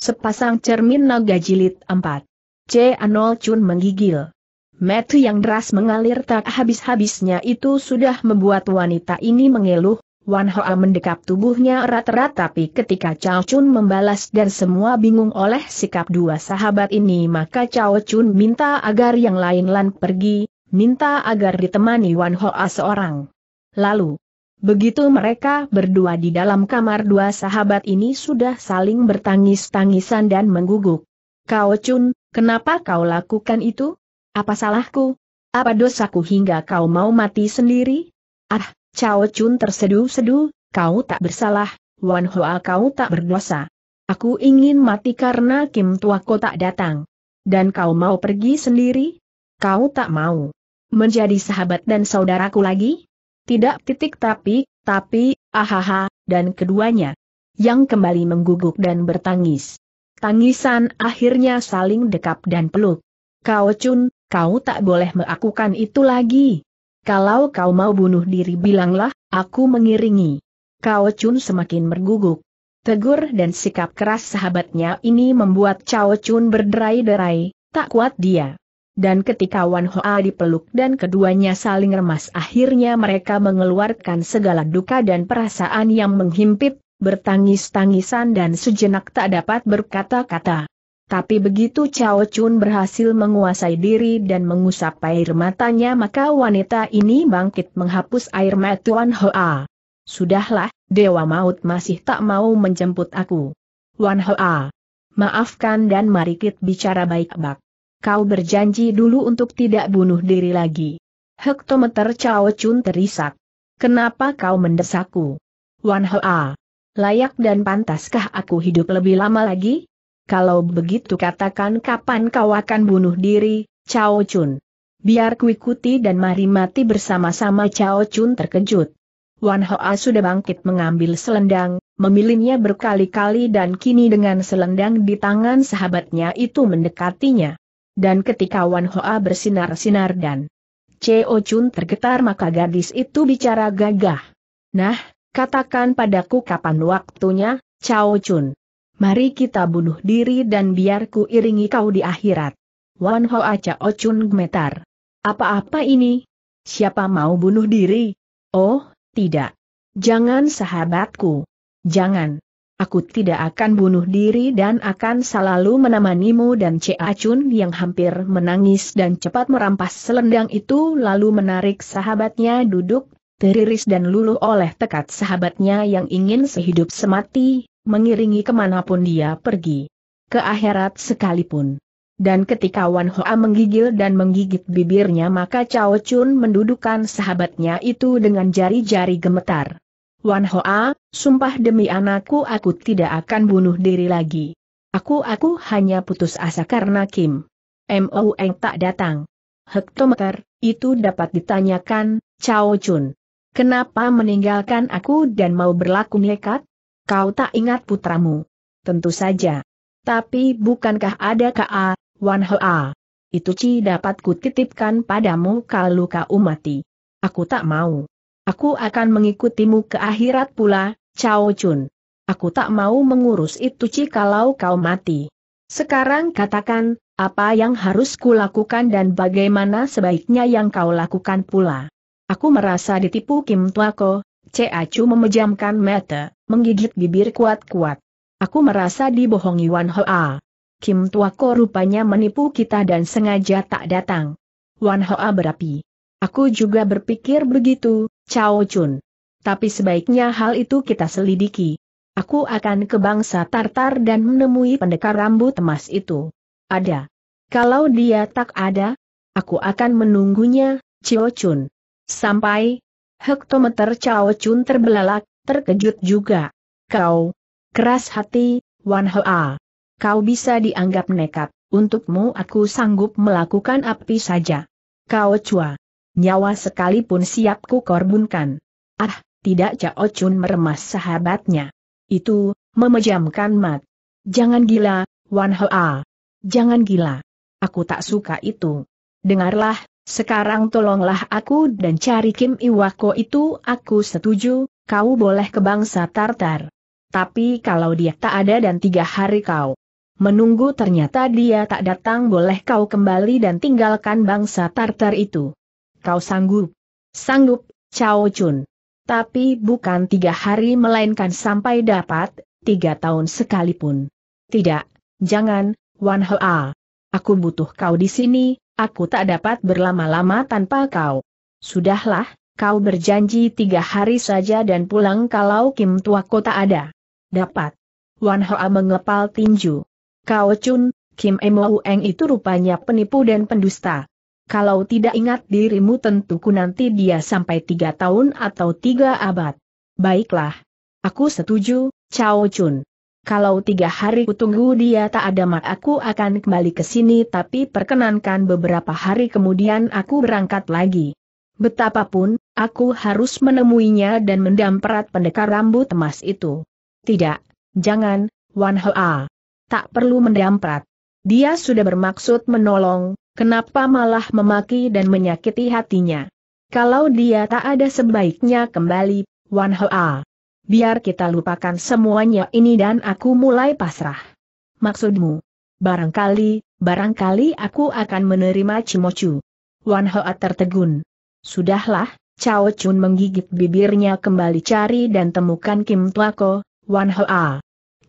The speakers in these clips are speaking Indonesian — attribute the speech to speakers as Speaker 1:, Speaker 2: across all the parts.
Speaker 1: Sepasang cermin naga jilid 4. C. Anol Chun menggigil. Metu yang deras mengalir tak habis-habisnya itu sudah membuat wanita ini mengeluh, Wan Hoa mendekap tubuhnya erat-erat tapi ketika Cao Chun membalas dan semua bingung oleh sikap dua sahabat ini maka Cao Chun minta agar yang lain lan pergi, minta agar ditemani Wan Hoa seorang. Lalu, Begitu mereka berdua di dalam kamar dua sahabat ini sudah saling bertangis-tangisan dan mengguguk. Kau Chun, kenapa kau lakukan itu? Apa salahku? Apa dosaku hingga kau mau mati sendiri? Ah, Cao Chun terseduh-seduh, kau tak bersalah, Wan Hoa kau tak berdosa. Aku ingin mati karena Kim Tua Ko tak datang. Dan kau mau pergi sendiri? Kau tak mau menjadi sahabat dan saudaraku lagi? Tidak titik tapi, tapi, ahaha, dan keduanya. Yang kembali mengguguk dan bertangis. Tangisan akhirnya saling dekap dan peluk. Kau Chun, kau tak boleh melakukan itu lagi. Kalau kau mau bunuh diri bilanglah, aku mengiringi. Kau Chun semakin merguguk. Tegur dan sikap keras sahabatnya ini membuat Cao Chun berderai-derai, tak kuat dia dan ketika Wan Hoa dipeluk dan keduanya saling remas akhirnya mereka mengeluarkan segala duka dan perasaan yang menghimpit, bertangis-tangisan dan sejenak tak dapat berkata-kata. Tapi begitu Cao Chun berhasil menguasai diri dan mengusap air matanya maka wanita ini bangkit menghapus air mata Wan Hoa. Sudahlah, Dewa Maut masih tak mau menjemput aku. Wan Hoa. Maafkan dan mari kita bicara baik-baik kau berjanji dulu untuk tidak bunuh diri lagi. Hektometer Chao Chun terisak. Kenapa kau mendesakku? Wan Hoa. Layak dan pantaskah aku hidup lebih lama lagi? Kalau begitu katakan kapan kau akan bunuh diri, Cao Chun. Biar kuikuti dan mari mati bersama-sama Cao Chun terkejut. Wan Hoa sudah bangkit mengambil selendang, memilihnya berkali-kali dan kini dengan selendang di tangan sahabatnya itu mendekatinya dan ketika Wan Hoa bersinar-sinar dan Cheo Chun tergetar maka gadis itu bicara gagah. Nah, katakan padaku kapan waktunya, Cao Chun. Mari kita bunuh diri dan biarku iringi kau di akhirat. Wan Hoa cao Chun gemetar. Apa-apa ini? Siapa mau bunuh diri? Oh, tidak. Jangan sahabatku. Jangan. Aku tidak akan bunuh diri dan akan selalu menemanimu dan Cia Chun yang hampir menangis dan cepat merampas selendang itu lalu menarik sahabatnya duduk, teriris dan luluh oleh tekad sahabatnya yang ingin sehidup semati, mengiringi kemanapun dia pergi. Ke akhirat sekalipun. Dan ketika Wan Hoa menggigil dan menggigit bibirnya maka Cao Chun mendudukan sahabatnya itu dengan jari-jari gemetar. Wan Hoa, sumpah demi anakku aku tidak akan bunuh diri lagi. Aku-aku hanya putus asa karena Kim. M.O. Eng tak datang. Hektometer, itu dapat ditanyakan, Chao Chun. Kenapa meninggalkan aku dan mau berlaku nekat? Kau tak ingat putramu. Tentu saja. Tapi bukankah ada K.A., Wan Hoa? Itu Ci dapat kutitipkan padamu kalau kau mati. Aku tak mau. Aku akan mengikutimu ke akhirat pula, Cao Chun. Aku tak mau mengurus itu jikalau kau mati. Sekarang katakan, apa yang harus kulakukan dan bagaimana sebaiknya yang kau lakukan pula. Aku merasa ditipu Kim Tua Ko. Tuako, Cacu memejamkan mata, menggigit bibir kuat-kuat. Aku merasa dibohongi Wan Hoa. Kim Tua Ko rupanya menipu kita dan sengaja tak datang. Wan Hoa berapi. Aku juga berpikir begitu, Cao Chun. Tapi sebaiknya hal itu kita selidiki. Aku akan ke bangsa Tartar dan menemui pendekar rambut emas itu. Ada. Kalau dia tak ada, aku akan menunggunya, Cao Chun. Sampai, hektometer Cao Chun terbelalak, terkejut juga. Kau, keras hati, Wan Hoa. Kau bisa dianggap nekat, untukmu aku sanggup melakukan api saja. Kau cua nyawa sekalipun siap ku korbankan. Ah, tidak Cao Chun meremas sahabatnya. Itu, memejamkan mat. Jangan gila, Wan Hoa. Jangan gila. Aku tak suka itu. Dengarlah, sekarang tolonglah aku dan cari Kim Iwako itu aku setuju, kau boleh ke bangsa Tartar. Tapi kalau dia tak ada dan tiga hari kau menunggu ternyata dia tak datang boleh kau kembali dan tinggalkan bangsa Tartar itu. Kau sanggup? Sanggup, Cao Chun. Tapi bukan tiga hari melainkan sampai dapat, tiga tahun sekalipun. Tidak, jangan, Wan Hoa. Aku butuh kau di sini, aku tak dapat berlama-lama tanpa kau. Sudahlah, kau berjanji tiga hari saja dan pulang kalau Kim Tua Kota ada. Dapat. Wan Hoa mengepal tinju. Kau Chun, Kim Emo Ueng itu rupanya penipu dan pendusta. Kalau tidak ingat dirimu tentu ku nanti dia sampai tiga tahun atau tiga abad. Baiklah. Aku setuju, Cao Chun. Kalau tiga hari kutunggu dia tak ada mak aku akan kembali ke sini tapi perkenankan beberapa hari kemudian aku berangkat lagi. Betapapun, aku harus menemuinya dan mendamperat pendekar rambut emas itu. Tidak, jangan, Wan Hoa. Tak perlu mendamprat. Dia sudah bermaksud menolong, Kenapa malah memaki dan menyakiti hatinya? Kalau dia tak ada sebaiknya kembali, Wan Hoa. Biar kita lupakan semuanya ini dan aku mulai pasrah. Maksudmu? Barangkali, barangkali aku akan menerima Cimocu. Wan Hoa tertegun. Sudahlah, Chao Chun menggigit bibirnya kembali cari dan temukan Kim Tuako, Wan Hoa.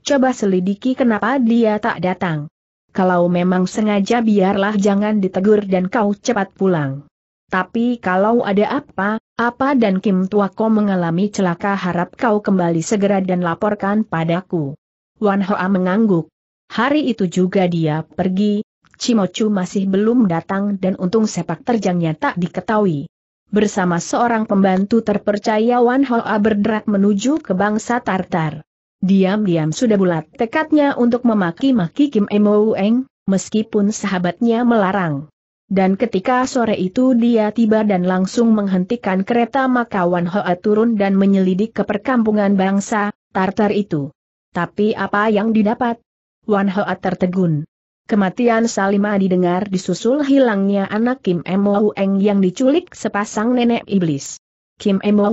Speaker 1: Coba selidiki kenapa dia tak datang kalau memang sengaja biarlah jangan ditegur dan kau cepat pulang. Tapi kalau ada apa, apa dan Kim Tua ko mengalami celaka harap kau kembali segera dan laporkan padaku. Wan Hoa mengangguk. Hari itu juga dia pergi, Cimocu masih belum datang dan untung sepak terjangnya tak diketahui. Bersama seorang pembantu terpercaya Wan Hoa berderak menuju ke bangsa Tartar. Diam-diam sudah bulat tekadnya untuk memaki-maki Kim Emo Eng, meskipun sahabatnya melarang. Dan ketika sore itu dia tiba dan langsung menghentikan kereta maka Wan Hoa turun dan menyelidik ke perkampungan bangsa, Tartar itu. Tapi apa yang didapat? Wan Hoa tertegun. Kematian Salima didengar disusul hilangnya anak Kim Emo Eng yang diculik sepasang nenek iblis. Kim Ng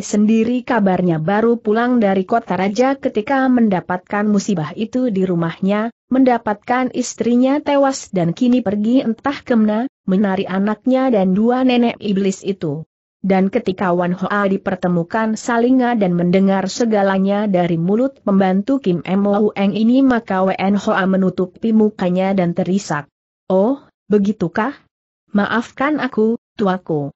Speaker 1: sendiri kabarnya baru pulang dari kota raja ketika mendapatkan musibah itu di rumahnya, mendapatkan istrinya tewas dan kini pergi entah kemana, menari anaknya dan dua nenek iblis itu. Dan ketika Wan Hoa dipertemukan salinga dan mendengar segalanya dari mulut pembantu Kim Ng ini maka Wan Hoa menutupi mukanya dan terisak. Oh, begitukah? Maafkan aku, tuaku.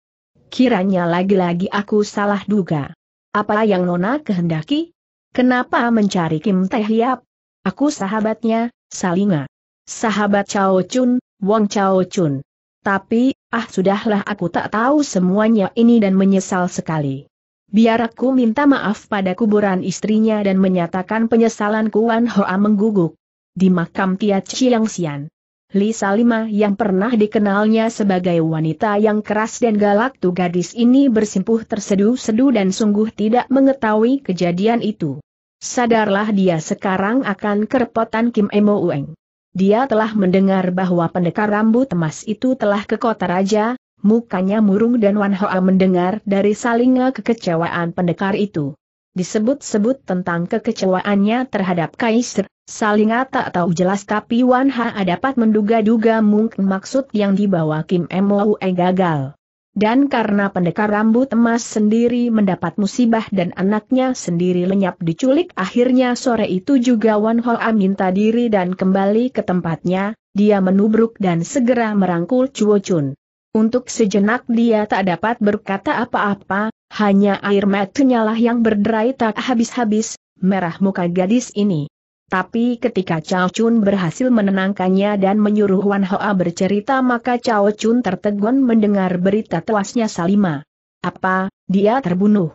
Speaker 1: Kiranya lagi-lagi aku salah duga. Apa yang Nona kehendaki? Kenapa mencari Kim Teh Hiap? Aku sahabatnya, Salinga. Sahabat Cao Chun, Wong Cao Chun. Tapi, ah sudahlah aku tak tahu semuanya ini dan menyesal sekali. Biar aku minta maaf pada kuburan istrinya dan menyatakan penyesalan Kuan Hoa mengguguk. Di makam Tia Chiang Xian. Li Salima yang pernah dikenalnya sebagai wanita yang keras dan galak tu gadis ini bersimpuh terseduh sedu dan sungguh tidak mengetahui kejadian itu. Sadarlah dia sekarang akan kerepotan Kim Emo Ueng. Dia telah mendengar bahwa pendekar rambut emas itu telah ke kota raja, mukanya murung dan Wan Hoa mendengar dari salingnya kekecewaan pendekar itu disebut-sebut tentang kekecewaannya terhadap Kaisar, saling tak tahu jelas tapi Wan Ha dapat menduga-duga mungkin maksud yang dibawa Kim Moe gagal. Dan karena pendekar rambut emas sendiri mendapat musibah dan anaknya sendiri lenyap diculik akhirnya sore itu juga Wan Ho minta diri dan kembali ke tempatnya, dia menubruk dan segera merangkul Chuo Chun. Untuk sejenak dia tak dapat berkata apa-apa, hanya air matanya lah yang berderai tak habis-habis, merah muka gadis ini. Tapi ketika Cao Chun berhasil menenangkannya dan menyuruh Wan Hoa bercerita maka Cao Chun tertegun mendengar berita tewasnya Salima. Apa, dia terbunuh?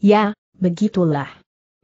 Speaker 1: Ya, begitulah.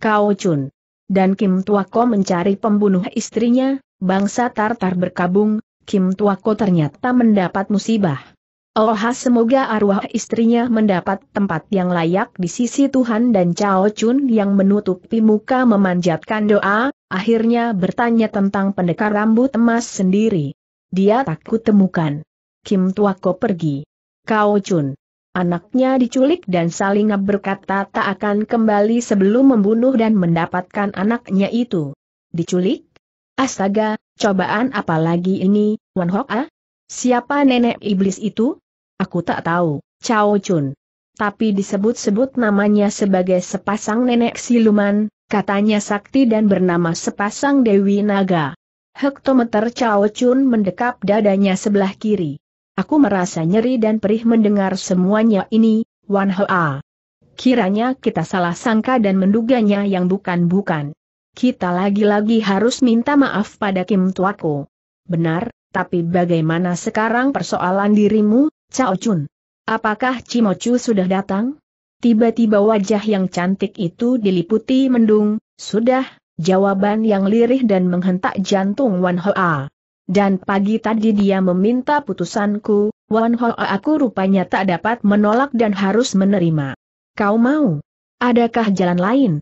Speaker 1: Cao Chun. Dan Kim Tuako mencari pembunuh istrinya, bangsa Tartar berkabung, Kim Tuako ternyata mendapat musibah. Oh semoga arwah istrinya mendapat tempat yang layak di sisi Tuhan dan Cao Chun yang menutupi muka memanjatkan doa, akhirnya bertanya tentang pendekar rambut emas sendiri. Dia takut temukan. Kim Tuako pergi. Cao Chun. Anaknya diculik dan saling berkata tak akan kembali sebelum membunuh dan mendapatkan anaknya itu. Diculik? Astaga, cobaan apalagi ini, Wan Hok Ah? Siapa nenek iblis itu? Aku tak tahu, Cao Chun. Tapi disebut-sebut namanya sebagai sepasang nenek siluman, katanya sakti dan bernama sepasang Dewi Naga. Hektometer Cao Chun mendekap dadanya sebelah kiri. Aku merasa nyeri dan perih mendengar semuanya ini, Wan Hoa. Kiranya kita salah sangka dan menduganya yang bukan-bukan. Kita lagi-lagi harus minta maaf pada Kim Tuako. Benar, tapi bagaimana sekarang persoalan dirimu, Cao Chun. Apakah Cimochu sudah datang? Tiba-tiba wajah yang cantik itu diliputi mendung, sudah, jawaban yang lirih dan menghentak jantung Wan Hoa. Dan pagi tadi dia meminta putusanku, Wan Hoa aku rupanya tak dapat menolak dan harus menerima. Kau mau? Adakah jalan lain?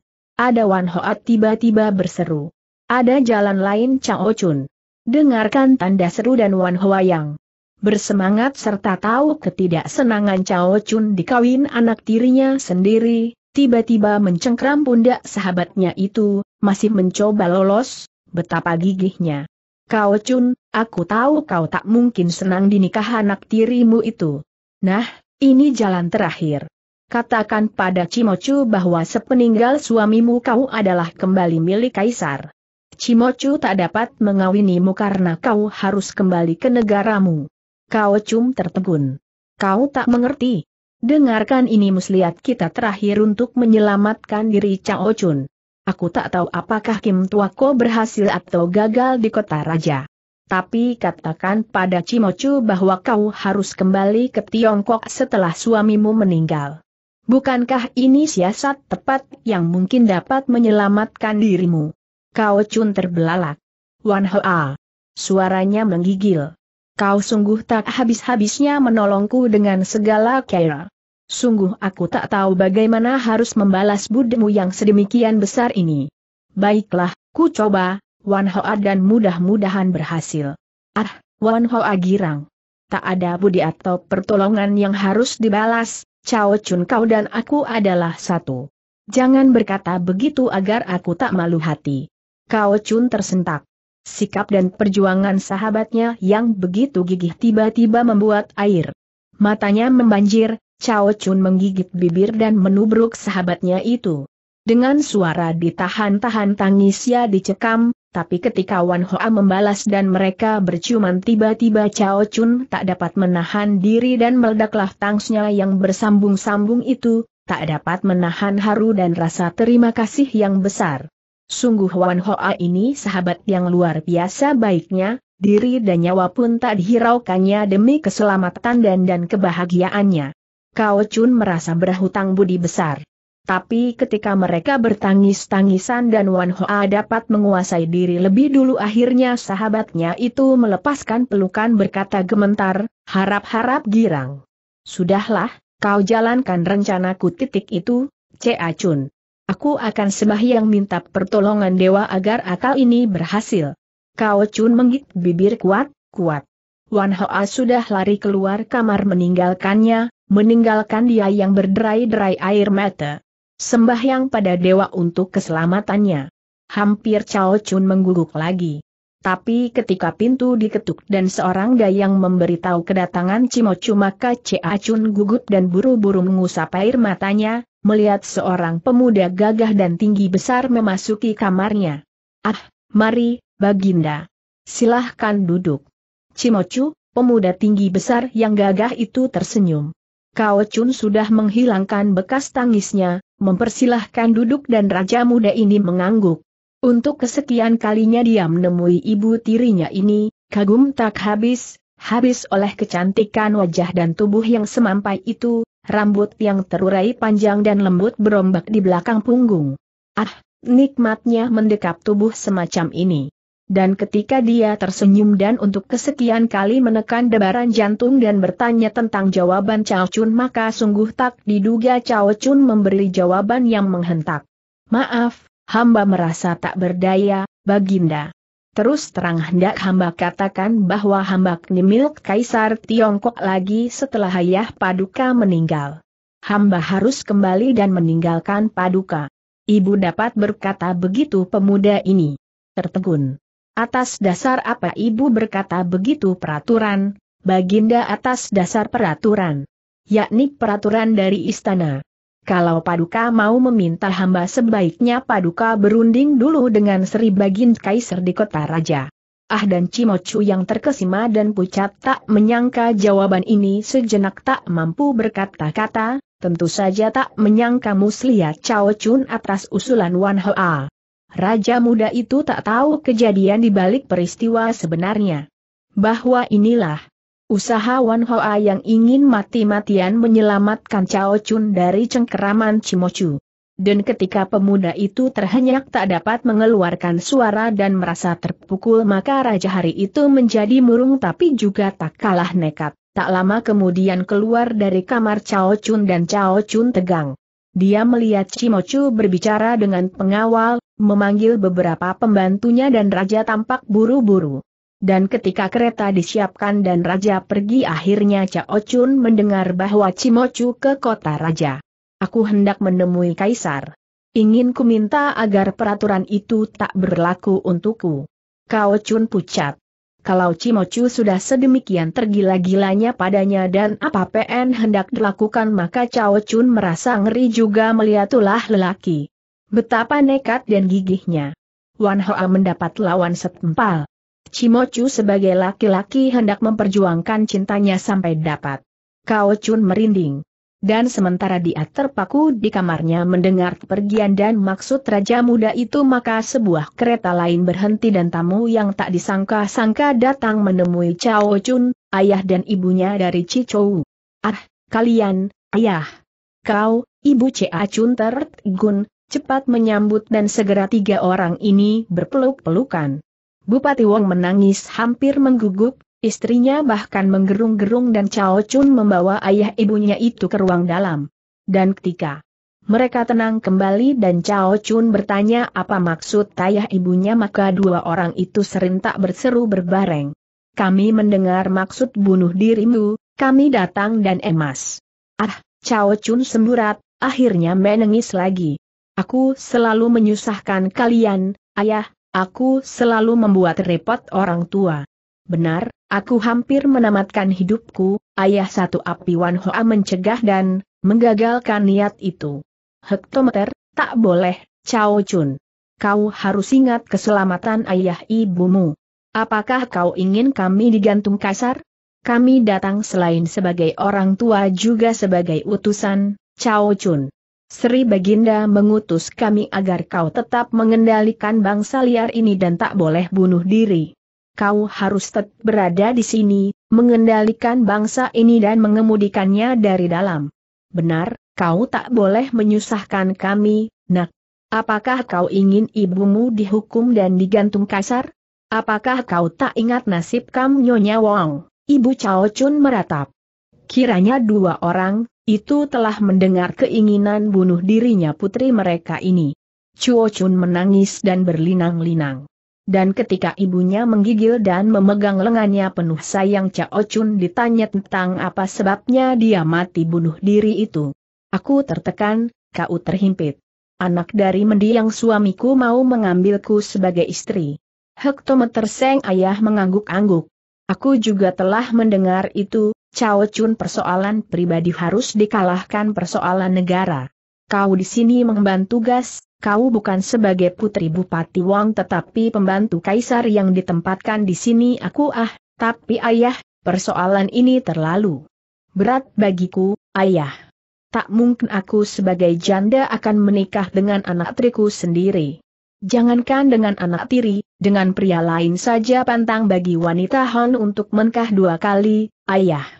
Speaker 1: Ada Wan Hoa tiba-tiba berseru. Ada jalan lain Cao Chun. Dengarkan tanda seru dan Wan Hoa yang bersemangat serta tahu ketidaksenangan Cao Chun di kawin anak tirinya sendiri, tiba-tiba mencengkram pundak sahabatnya itu, masih mencoba lolos, betapa gigihnya. Cao Chun, aku tahu kau tak mungkin senang dinikah anak tirimu itu. Nah, ini jalan terakhir. Katakan pada Cimocu bahwa sepeninggal suamimu kau adalah kembali milik Kaisar. Cimocu tak dapat mengawinimu karena kau harus kembali ke negaramu. Kau cum tertegun. Kau tak mengerti. Dengarkan ini muslihat kita terakhir untuk menyelamatkan diri Cao Chun. Aku tak tahu apakah Kim Ko berhasil atau gagal di kota raja. Tapi katakan pada Cimocu bahwa kau harus kembali ke Tiongkok setelah suamimu meninggal. Bukankah ini siasat tepat yang mungkin dapat menyelamatkan dirimu? Kau Chun terbelalak. Wan Hoa. Suaranya menggigil. Kau sungguh tak habis-habisnya menolongku dengan segala kaya. Sungguh aku tak tahu bagaimana harus membalas budimu yang sedemikian besar ini. Baiklah, ku coba, Wan Hoa dan mudah-mudahan berhasil. Ah, Wan Hoa girang. Tak ada budi atau pertolongan yang harus dibalas, Cao Chun kau dan aku adalah satu. Jangan berkata begitu agar aku tak malu hati. Cao Chun tersentak. Sikap dan perjuangan sahabatnya yang begitu gigih tiba-tiba membuat air matanya membanjir, Cao Chun menggigit bibir dan menubruk sahabatnya itu. Dengan suara ditahan-tahan tangisnya dicekam, tapi ketika Wan Hoa membalas dan mereka berciuman tiba-tiba Cao Chun tak dapat menahan diri dan meledaklah tangsnya yang bersambung-sambung itu, tak dapat menahan haru dan rasa terima kasih yang besar. Sungguh Wan Hoa ini sahabat yang luar biasa baiknya, diri dan nyawa pun tak dihiraukannya demi keselamatan dan dan kebahagiaannya. Kau Chun merasa berhutang budi besar. Tapi ketika mereka bertangis-tangisan dan Wan Hoa dapat menguasai diri lebih dulu akhirnya sahabatnya itu melepaskan pelukan berkata gementar, harap-harap girang. Sudahlah, kau jalankan rencanaku titik itu, C.A. Chun. Aku akan sembahyang minta pertolongan dewa agar akal ini berhasil. Kau Chun menggigit bibir kuat, kuat. Wan Hoa sudah lari keluar kamar meninggalkannya, meninggalkan dia yang berderai-derai air mata. Sembahyang pada dewa untuk keselamatannya. Hampir Cao Chun mengguguk lagi. Tapi ketika pintu diketuk dan seorang dayang memberitahu kedatangan Chu maka Cao Chun gugup dan buru-buru mengusap air matanya, melihat seorang pemuda gagah dan tinggi besar memasuki kamarnya. Ah, mari, Baginda. Silahkan duduk. Cimocu, pemuda tinggi besar yang gagah itu tersenyum. Kao Chun sudah menghilangkan bekas tangisnya, mempersilahkan duduk dan raja muda ini mengangguk. Untuk kesekian kalinya dia menemui ibu tirinya ini, kagum tak habis, habis oleh kecantikan wajah dan tubuh yang semampai itu, rambut yang terurai panjang dan lembut berombak di belakang punggung. Ah, nikmatnya mendekap tubuh semacam ini. Dan ketika dia tersenyum dan untuk kesekian kali menekan debaran jantung dan bertanya tentang jawaban Cao Chun maka sungguh tak diduga Cao Chun memberi jawaban yang menghentak. Maaf, hamba merasa tak berdaya, Baginda. Terus terang hendak hamba katakan bahwa hamba milik Kaisar Tiongkok lagi setelah ayah Paduka meninggal. Hamba harus kembali dan meninggalkan Paduka. Ibu dapat berkata begitu pemuda ini. Tertegun. Atas dasar apa ibu berkata begitu peraturan, baginda atas dasar peraturan. Yakni peraturan dari istana. Kalau Paduka mau meminta hamba sebaiknya Paduka berunding dulu dengan Sri Bagin Kaisar di kota raja. Ah dan Cimocu yang terkesima dan pucat tak menyangka jawaban ini sejenak tak mampu berkata-kata, tentu saja tak menyangka Muslia Cao Chun atas usulan Wan Hoa. Raja muda itu tak tahu kejadian di balik peristiwa sebenarnya. Bahwa inilah, Usaha Wan Hoa yang ingin mati-matian menyelamatkan Cao Chun dari cengkeraman Cimocu. Dan ketika pemuda itu terhenyak tak dapat mengeluarkan suara dan merasa terpukul maka Raja Hari itu menjadi murung tapi juga tak kalah nekat. Tak lama kemudian keluar dari kamar Cao Chun dan Cao Chun tegang. Dia melihat Cimocu berbicara dengan pengawal, memanggil beberapa pembantunya dan raja tampak buru-buru. Dan ketika kereta disiapkan dan raja pergi akhirnya Cao Chun mendengar bahwa Cimocu ke kota raja. Aku hendak menemui kaisar. Ingin ku minta agar peraturan itu tak berlaku untukku. Cao Chun pucat. Kalau Cimocu sudah sedemikian tergila-gilanya padanya dan apa PN hendak dilakukan maka Cao Chun merasa ngeri juga melihat ulah lelaki. Betapa nekat dan gigihnya. Wan Hoa mendapat lawan setempal. Cimocu sebagai laki-laki hendak memperjuangkan cintanya sampai dapat. Kao Chun merinding. Dan sementara dia terpaku di kamarnya mendengar pergian dan maksud Raja Muda itu maka sebuah kereta lain berhenti dan tamu yang tak disangka-sangka datang menemui Cao Chun, ayah dan ibunya dari Cicou. Ah, kalian, ayah. Kau, ibu Cao Chun tertegun, cepat menyambut dan segera tiga orang ini berpeluk-pelukan. Bupati Wong menangis hampir menggugup, istrinya bahkan menggerung-gerung dan Cao Chun membawa ayah ibunya itu ke ruang dalam. Dan ketika mereka tenang kembali dan Cao Chun bertanya apa maksud ayah ibunya maka dua orang itu serentak berseru berbareng. Kami mendengar maksud bunuh dirimu, kami datang dan emas. Ah, Cao Chun semburat, akhirnya menangis lagi. Aku selalu menyusahkan kalian, ayah, Aku selalu membuat repot orang tua. Benar, aku hampir menamatkan hidupku, ayah satu api Wan Hoa mencegah dan menggagalkan niat itu. Hektometer, tak boleh, Cao Chun. Kau harus ingat keselamatan ayah ibumu. Apakah kau ingin kami digantung kasar? Kami datang selain sebagai orang tua juga sebagai utusan, Cao Chun. Sri Baginda mengutus kami agar kau tetap mengendalikan bangsa liar ini dan tak boleh bunuh diri. Kau harus tetap berada di sini, mengendalikan bangsa ini dan mengemudikannya dari dalam. Benar, kau tak boleh menyusahkan kami, nak. Apakah kau ingin ibumu dihukum dan digantung kasar? Apakah kau tak ingat nasib kamu Nyonya Wong? Ibu Chao Chun meratap. Kiranya dua orang, itu telah mendengar keinginan bunuh dirinya putri mereka ini. Chuo Chun menangis dan berlinang-linang. Dan ketika ibunya menggigil dan memegang lengannya penuh sayang Chao Chun ditanya tentang apa sebabnya dia mati bunuh diri itu. Aku tertekan, kau terhimpit. Anak dari mendiang suamiku mau mengambilku sebagai istri. Hektometer Seng ayah mengangguk-angguk. Aku juga telah mendengar itu, Cao Chun persoalan pribadi harus dikalahkan persoalan negara. Kau di sini mengemban tugas, kau bukan sebagai putri Bupati Wang tetapi pembantu kaisar yang ditempatkan di sini aku ah, tapi ayah, persoalan ini terlalu berat bagiku, ayah. Tak mungkin aku sebagai janda akan menikah dengan anak triku sendiri. Jangankan dengan anak tiri, dengan pria lain saja pantang bagi wanita Han untuk menikah dua kali, ayah.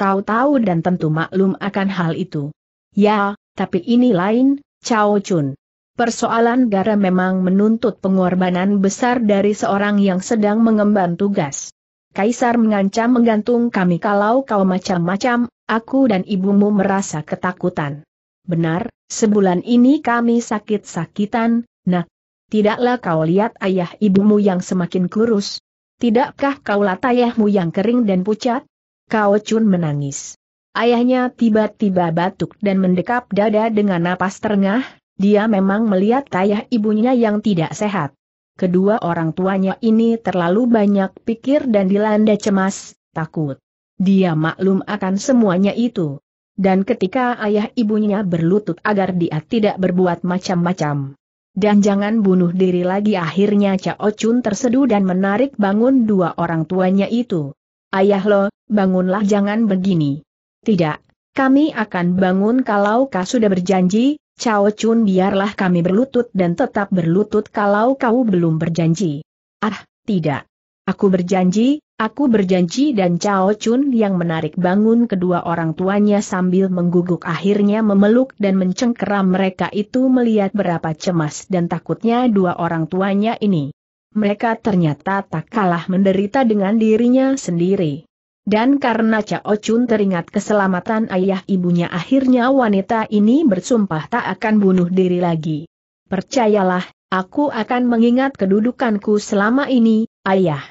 Speaker 1: Kau tahu dan tentu maklum akan hal itu. Ya, tapi ini lain, Chao Chun. Persoalan Gara memang menuntut pengorbanan besar dari seorang yang sedang mengemban tugas. Kaisar mengancam menggantung kami kalau kau macam-macam, aku dan ibumu merasa ketakutan. Benar, sebulan ini kami sakit-sakitan, nak. Tidaklah kau lihat ayah ibumu yang semakin kurus? Tidakkah kau lihat ayahmu yang kering dan pucat? Kao Chun menangis. Ayahnya tiba-tiba batuk dan mendekap dada dengan napas terengah, dia memang melihat ayah ibunya yang tidak sehat. Kedua orang tuanya ini terlalu banyak pikir dan dilanda cemas, takut. Dia maklum akan semuanya itu. Dan ketika ayah ibunya berlutut agar dia tidak berbuat macam-macam. Dan jangan bunuh diri lagi akhirnya Cao Chun terseduh dan menarik bangun dua orang tuanya itu. Ayah lo, bangunlah jangan begini. Tidak, kami akan bangun kalau kau sudah berjanji, Cao Chun biarlah kami berlutut dan tetap berlutut kalau kau belum berjanji. Ah, tidak. Aku berjanji, aku berjanji dan Cao Chun yang menarik bangun kedua orang tuanya sambil mengguguk akhirnya memeluk dan mencengkeram mereka itu melihat berapa cemas dan takutnya dua orang tuanya ini mereka ternyata tak kalah menderita dengan dirinya sendiri. Dan karena Cao Chun teringat keselamatan ayah ibunya akhirnya wanita ini bersumpah tak akan bunuh diri lagi. Percayalah, aku akan mengingat kedudukanku selama ini, ayah.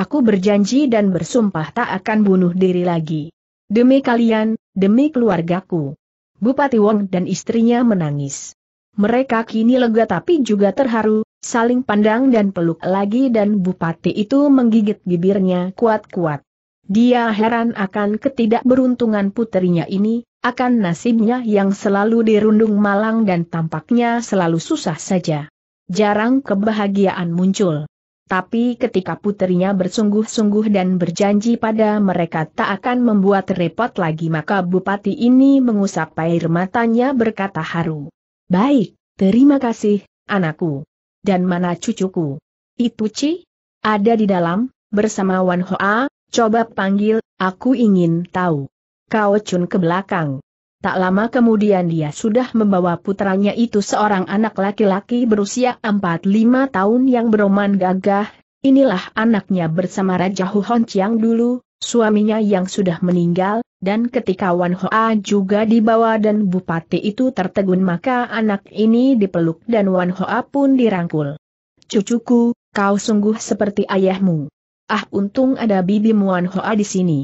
Speaker 1: Aku berjanji dan bersumpah tak akan bunuh diri lagi. Demi kalian, demi keluargaku. Bupati Wong dan istrinya menangis. Mereka kini lega tapi juga terharu, saling pandang dan peluk lagi dan bupati itu menggigit bibirnya kuat-kuat. Dia heran akan ketidakberuntungan putrinya ini, akan nasibnya yang selalu dirundung malang dan tampaknya selalu susah saja. Jarang kebahagiaan muncul. Tapi ketika putrinya bersungguh-sungguh dan berjanji pada mereka tak akan membuat repot lagi maka bupati ini mengusap air matanya berkata haru. Baik, terima kasih, anakku dan mana cucuku? Itu Ci? Ada di dalam, bersama Wan Hoa, coba panggil, aku ingin tahu. Kau cun ke belakang. Tak lama kemudian dia sudah membawa putranya itu seorang anak laki-laki berusia 45 tahun yang beroman gagah, inilah anaknya bersama Raja Huhon Chiang dulu, suaminya yang sudah meninggal, dan ketika Wan Hoa juga dibawa dan bupati itu tertegun maka anak ini dipeluk dan Wan Hoa pun dirangkul. Cucuku, kau sungguh seperti ayahmu. Ah untung ada bibi Wan Hoa di sini.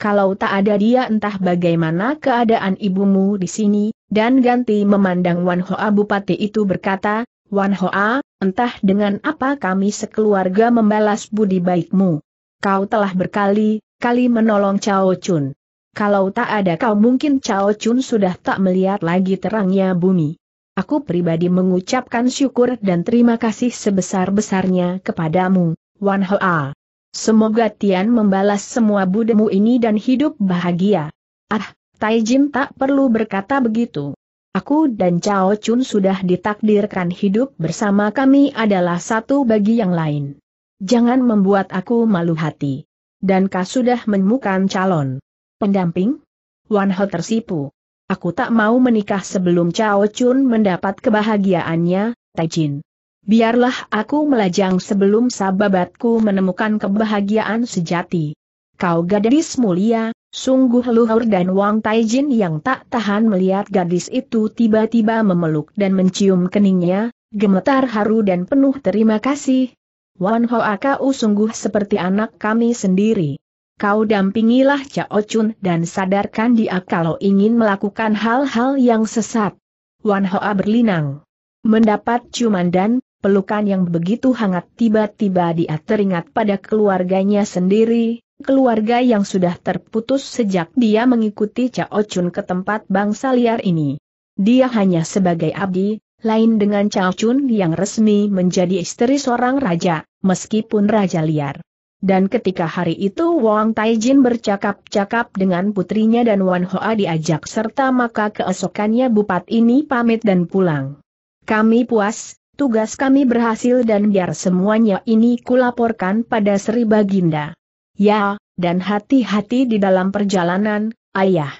Speaker 1: Kalau tak ada dia entah bagaimana keadaan ibumu di sini, dan ganti memandang Wan Hoa bupati itu berkata, Wan Hoa, entah dengan apa kami sekeluarga membalas budi baikmu. Kau telah berkali-kali menolong Cao Chun. Kalau tak ada kau mungkin Cao Chun sudah tak melihat lagi terangnya bumi. Aku pribadi mengucapkan syukur dan terima kasih sebesar-besarnya kepadamu, Wan Hoa. Semoga Tian membalas semua budemu ini dan hidup bahagia. Ah, Tai Jin tak perlu berkata begitu. Aku dan Cao Chun sudah ditakdirkan hidup bersama kami adalah satu bagi yang lain. Jangan membuat aku malu hati. Dan kau sudah menemukan calon. Pendamping? Wan Ho tersipu. Aku tak mau menikah sebelum Chao Chun mendapat kebahagiaannya, Jin. Biarlah aku melajang sebelum sababatku menemukan kebahagiaan sejati. Kau gadis mulia, sungguh luhur dan Wang Jin yang tak tahan melihat gadis itu tiba-tiba memeluk dan mencium keningnya, gemetar haru dan penuh terima kasih. Wan Ho Akau sungguh seperti anak kami sendiri kau dampingilah Cao Chun dan sadarkan dia kalau ingin melakukan hal-hal yang sesat. Wan Hoa berlinang. Mendapat ciuman dan pelukan yang begitu hangat tiba-tiba dia teringat pada keluarganya sendiri, keluarga yang sudah terputus sejak dia mengikuti Cao Chun ke tempat bangsa liar ini. Dia hanya sebagai abdi, lain dengan Cao Chun yang resmi menjadi istri seorang raja, meskipun raja liar. Dan ketika hari itu Wang Taijin bercakap-cakap dengan putrinya dan Wan Hoa diajak serta maka keesokannya bupat ini pamit dan pulang. Kami puas, tugas kami berhasil dan biar semuanya ini kulaporkan pada Sri Baginda. Ya, dan hati-hati di dalam perjalanan, ayah.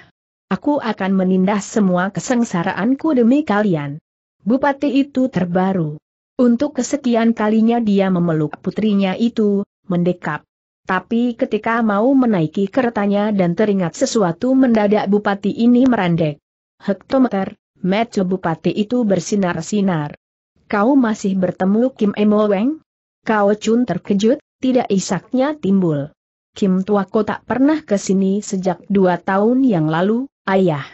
Speaker 1: Aku akan menindas semua kesengsaraanku demi kalian. Bupati itu terbaru. Untuk kesekian kalinya dia memeluk putrinya itu, mendekap. Tapi ketika mau menaiki keretanya dan teringat sesuatu mendadak bupati ini merandek. Hektometer, mata bupati itu bersinar-sinar. Kau masih bertemu Kim Emo Weng? Kau Chun terkejut, tidak isaknya timbul. Kim tua tak pernah ke sini sejak dua tahun yang lalu, ayah.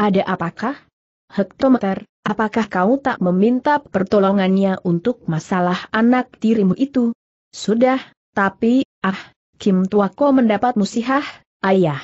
Speaker 1: Ada apakah? Hektometer, apakah kau tak meminta pertolongannya untuk masalah anak tirimu itu? Sudah, tapi, ah, Kim Tua Ko mendapat musihah, ayah.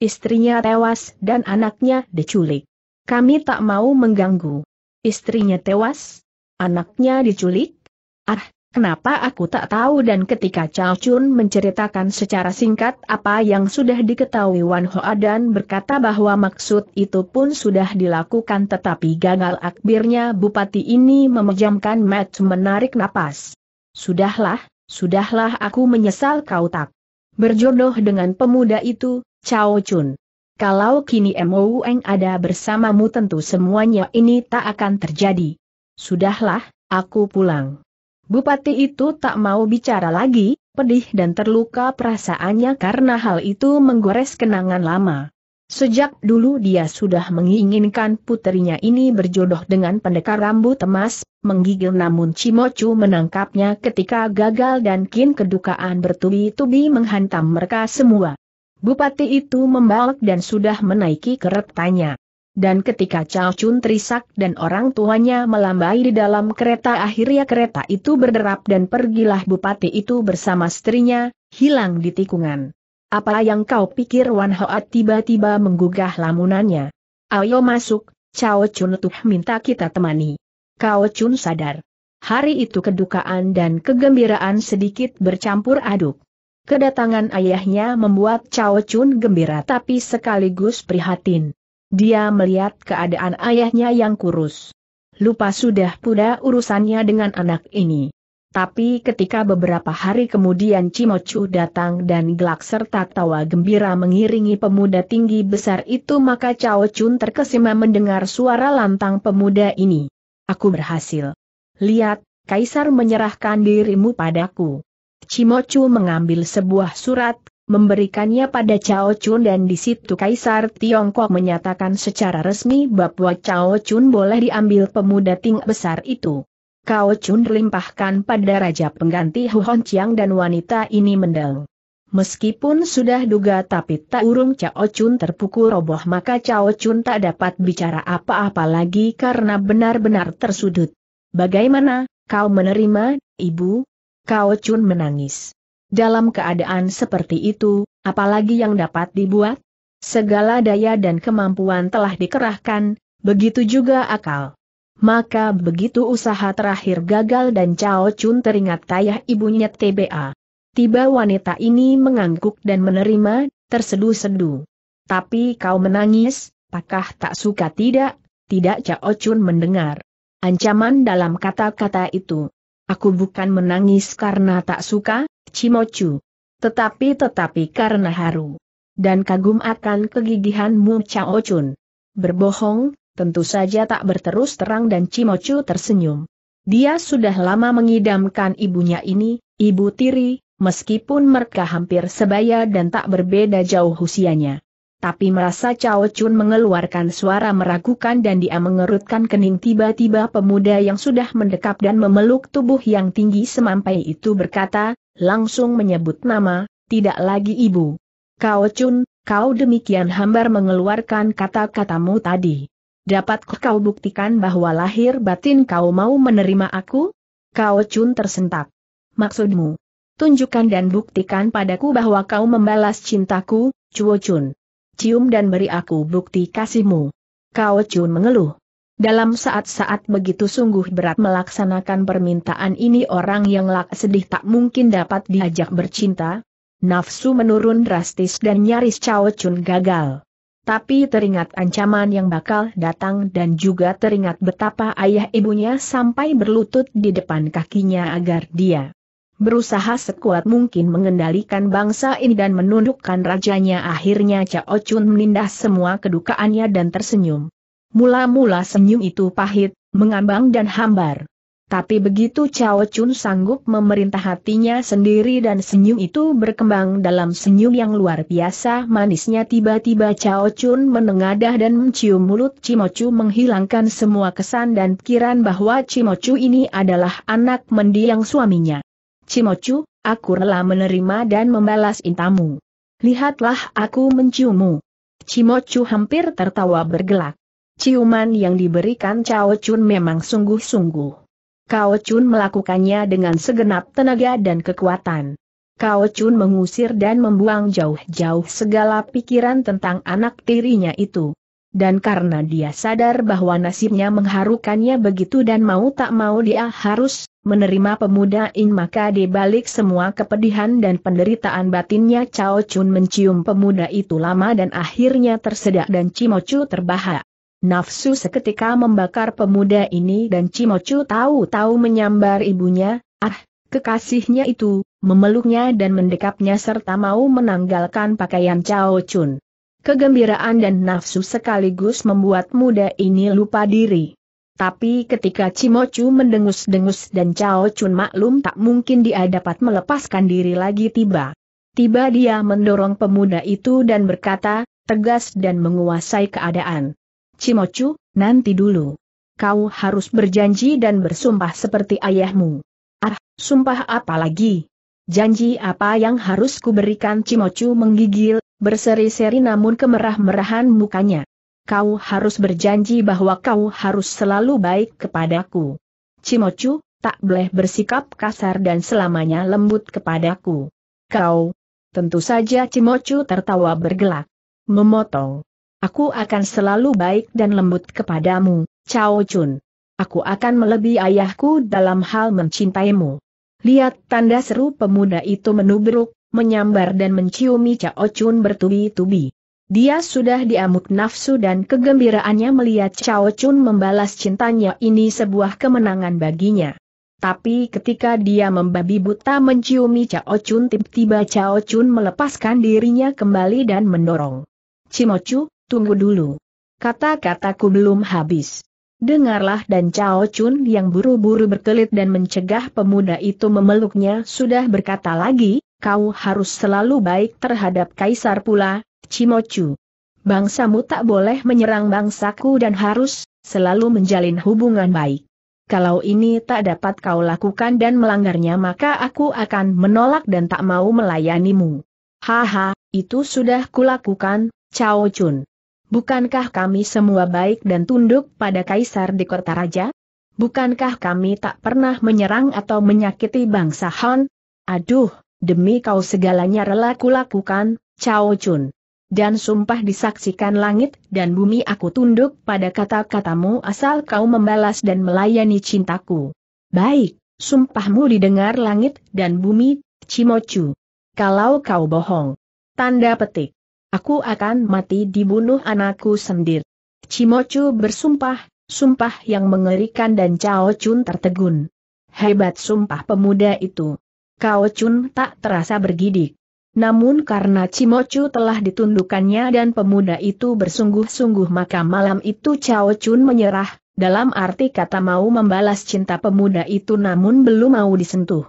Speaker 1: Istrinya tewas dan anaknya diculik. Kami tak mau mengganggu. Istrinya tewas? Anaknya diculik? Ah, Kenapa aku tak tahu dan ketika Chao Chun menceritakan secara singkat apa yang sudah diketahui Wan Hoa dan berkata bahwa maksud itu pun sudah dilakukan tetapi gagal akbirnya bupati ini memejamkan mat menarik napas. Sudahlah, Sudahlah aku menyesal kau tak berjodoh dengan pemuda itu, Cao Chun. Kalau kini Mo Eng ada bersamamu tentu semuanya ini tak akan terjadi. Sudahlah, aku pulang. Bupati itu tak mau bicara lagi, pedih dan terluka perasaannya karena hal itu menggores kenangan lama. Sejak dulu dia sudah menginginkan putrinya ini berjodoh dengan pendekar rambut emas, menggigil namun Cimocu menangkapnya ketika gagal dan kin kedukaan bertubi-tubi menghantam mereka semua. Bupati itu membalik dan sudah menaiki keretanya. Dan ketika Chao Chun terisak dan orang tuanya melambai di dalam kereta akhirnya kereta itu berderap dan pergilah bupati itu bersama istrinya, hilang di tikungan. Apa yang kau pikir Wan Hoat tiba-tiba menggugah lamunannya. Ayo masuk, Cao Chun tuh minta kita temani. Cao Chun sadar. Hari itu kedukaan dan kegembiraan sedikit bercampur aduk. Kedatangan ayahnya membuat Cao Chun gembira tapi sekaligus prihatin. Dia melihat keadaan ayahnya yang kurus. Lupa sudah pula urusannya dengan anak ini. Tapi ketika beberapa hari kemudian Cimocu datang dan gelak serta tawa gembira mengiringi pemuda tinggi besar itu maka Cao Chun terkesima mendengar suara lantang pemuda ini. Aku berhasil. Lihat, Kaisar menyerahkan dirimu padaku. Cimocu mengambil sebuah surat, memberikannya pada Cao Chun dan di situ Kaisar Tiongkok menyatakan secara resmi bahwa Cao Chun boleh diambil pemuda tinggi besar itu. Kau Chun limpahkan pada raja pengganti Huhon Chiang dan wanita ini mendeng. Meskipun sudah duga tapi tak urung Cao Chun terpukul roboh maka Cao Chun tak dapat bicara apa-apa lagi karena benar-benar tersudut. Bagaimana, kau menerima, ibu? Cao Chun menangis. Dalam keadaan seperti itu, apalagi yang dapat dibuat? Segala daya dan kemampuan telah dikerahkan, begitu juga akal maka begitu usaha terakhir gagal dan Cao Chun teringat tayah ibunya TBA. Tiba wanita ini mengangguk dan menerima, tersedu-sedu. Tapi kau menangis, pakah tak suka tidak? Tidak Cao Chun mendengar. Ancaman dalam kata-kata itu. Aku bukan menangis karena tak suka, Cimocu. Tetapi-tetapi karena haru. Dan kagum akan kegigihanmu Cao Chun. Berbohong, tentu saja tak berterus terang dan Cimocu tersenyum. Dia sudah lama mengidamkan ibunya ini, ibu tiri, meskipun mereka hampir sebaya dan tak berbeda jauh usianya. Tapi merasa Cao Chun mengeluarkan suara meragukan dan dia mengerutkan kening tiba-tiba pemuda yang sudah mendekap dan memeluk tubuh yang tinggi semampai itu berkata, langsung menyebut nama, tidak lagi ibu. Cao Chun, kau demikian hambar mengeluarkan kata-katamu tadi. Dapat kau buktikan bahwa lahir batin kau mau menerima aku? Kau cun tersentak. Maksudmu? Tunjukkan dan buktikan padaku bahwa kau membalas cintaku, Cuo Chun. Cium dan beri aku bukti kasihmu. Kau Chun mengeluh. Dalam saat-saat begitu sungguh berat melaksanakan permintaan ini orang yang lak sedih tak mungkin dapat diajak bercinta. Nafsu menurun drastis dan nyaris Cuo Chun gagal tapi teringat ancaman yang bakal datang dan juga teringat betapa ayah ibunya sampai berlutut di depan kakinya agar dia berusaha sekuat mungkin mengendalikan bangsa ini dan menundukkan rajanya akhirnya Cao Chun menindah semua kedukaannya dan tersenyum. Mula-mula senyum itu pahit, mengambang dan hambar. Tapi begitu Chao Chun sanggup memerintah hatinya sendiri dan senyum itu berkembang dalam senyum yang luar biasa manisnya tiba-tiba Chao Chun menengadah dan mencium mulut Cimocu menghilangkan semua kesan dan pikiran bahwa Cimocu ini adalah anak mendiang suaminya. Cimocu, aku rela menerima dan membalas intamu. Lihatlah aku menciummu. Cimocu hampir tertawa bergelak. Ciuman yang diberikan Chao Chun memang sungguh-sungguh. Kao Chun melakukannya dengan segenap tenaga dan kekuatan. Kao Chun mengusir dan membuang jauh-jauh segala pikiran tentang anak tirinya itu. Dan karena dia sadar bahwa nasibnya mengharukannya begitu dan mau tak mau dia harus menerima pemuda In maka di balik semua kepedihan dan penderitaan batinnya Cao Chun mencium pemuda itu lama dan akhirnya tersedak dan Cimocu terbahak. Nafsu seketika membakar pemuda ini dan Cimocu tahu-tahu menyambar ibunya, ah, kekasihnya itu, memeluknya dan mendekapnya serta mau menanggalkan pakaian Chao Chun. Kegembiraan dan nafsu sekaligus membuat muda ini lupa diri. Tapi ketika Cimocu mendengus-dengus dan Chao Chun maklum tak mungkin dia dapat melepaskan diri lagi tiba. Tiba dia mendorong pemuda itu dan berkata, tegas dan menguasai keadaan. Cimocu, nanti dulu. Kau harus berjanji dan bersumpah seperti ayahmu. Ah, sumpah apa lagi? Janji apa yang harus kuberikan Cimocu menggigil, berseri-seri namun kemerah-merahan mukanya. Kau harus berjanji bahwa kau harus selalu baik kepadaku. Cimocu, tak boleh bersikap kasar dan selamanya lembut kepadaku. Kau, tentu saja Cimocu tertawa bergelak. Memotong. Aku akan selalu baik dan lembut kepadamu, Cao Chun. Aku akan melebihi ayahku dalam hal mencintaimu. Lihat tanda seru pemuda itu menubruk, menyambar dan menciumi Cao Chun bertubi-tubi. Dia sudah diamuk nafsu dan kegembiraannya melihat Cao Chun membalas cintanya ini sebuah kemenangan baginya. Tapi ketika dia membabi buta menciumi Cao Chun tiba-tiba Cao Chun melepaskan dirinya kembali dan mendorong. Cimocu, Tunggu dulu. Kata-kataku belum habis. Dengarlah dan Cao Chun yang buru-buru berkelit dan mencegah pemuda itu memeluknya sudah berkata lagi, kau harus selalu baik terhadap kaisar pula, Cimocu. Bangsamu tak boleh menyerang bangsaku dan harus selalu menjalin hubungan baik. Kalau ini tak dapat kau lakukan dan melanggarnya maka aku akan menolak dan tak mau melayanimu. Haha, itu sudah kulakukan, Cao Chun. Bukankah kami semua baik dan tunduk pada Kaisar di kota raja? Bukankah kami tak pernah menyerang atau menyakiti bangsa Han? Aduh, demi kau segalanya rela kulakukan, Chao Chun. Dan sumpah disaksikan langit dan bumi aku tunduk pada kata-katamu asal kau membalas dan melayani cintaku. Baik, sumpahmu didengar langit dan bumi, Cimocu. Kalau kau bohong. Tanda petik. Aku akan mati dibunuh anakku sendiri. Cimocu bersumpah, sumpah yang mengerikan dan Cao Chun tertegun. Hebat sumpah pemuda itu. Cao Chun tak terasa bergidik. Namun karena Cimocu telah ditundukannya dan pemuda itu bersungguh-sungguh maka malam itu Cao Chun menyerah, dalam arti kata mau membalas cinta pemuda itu namun belum mau disentuh.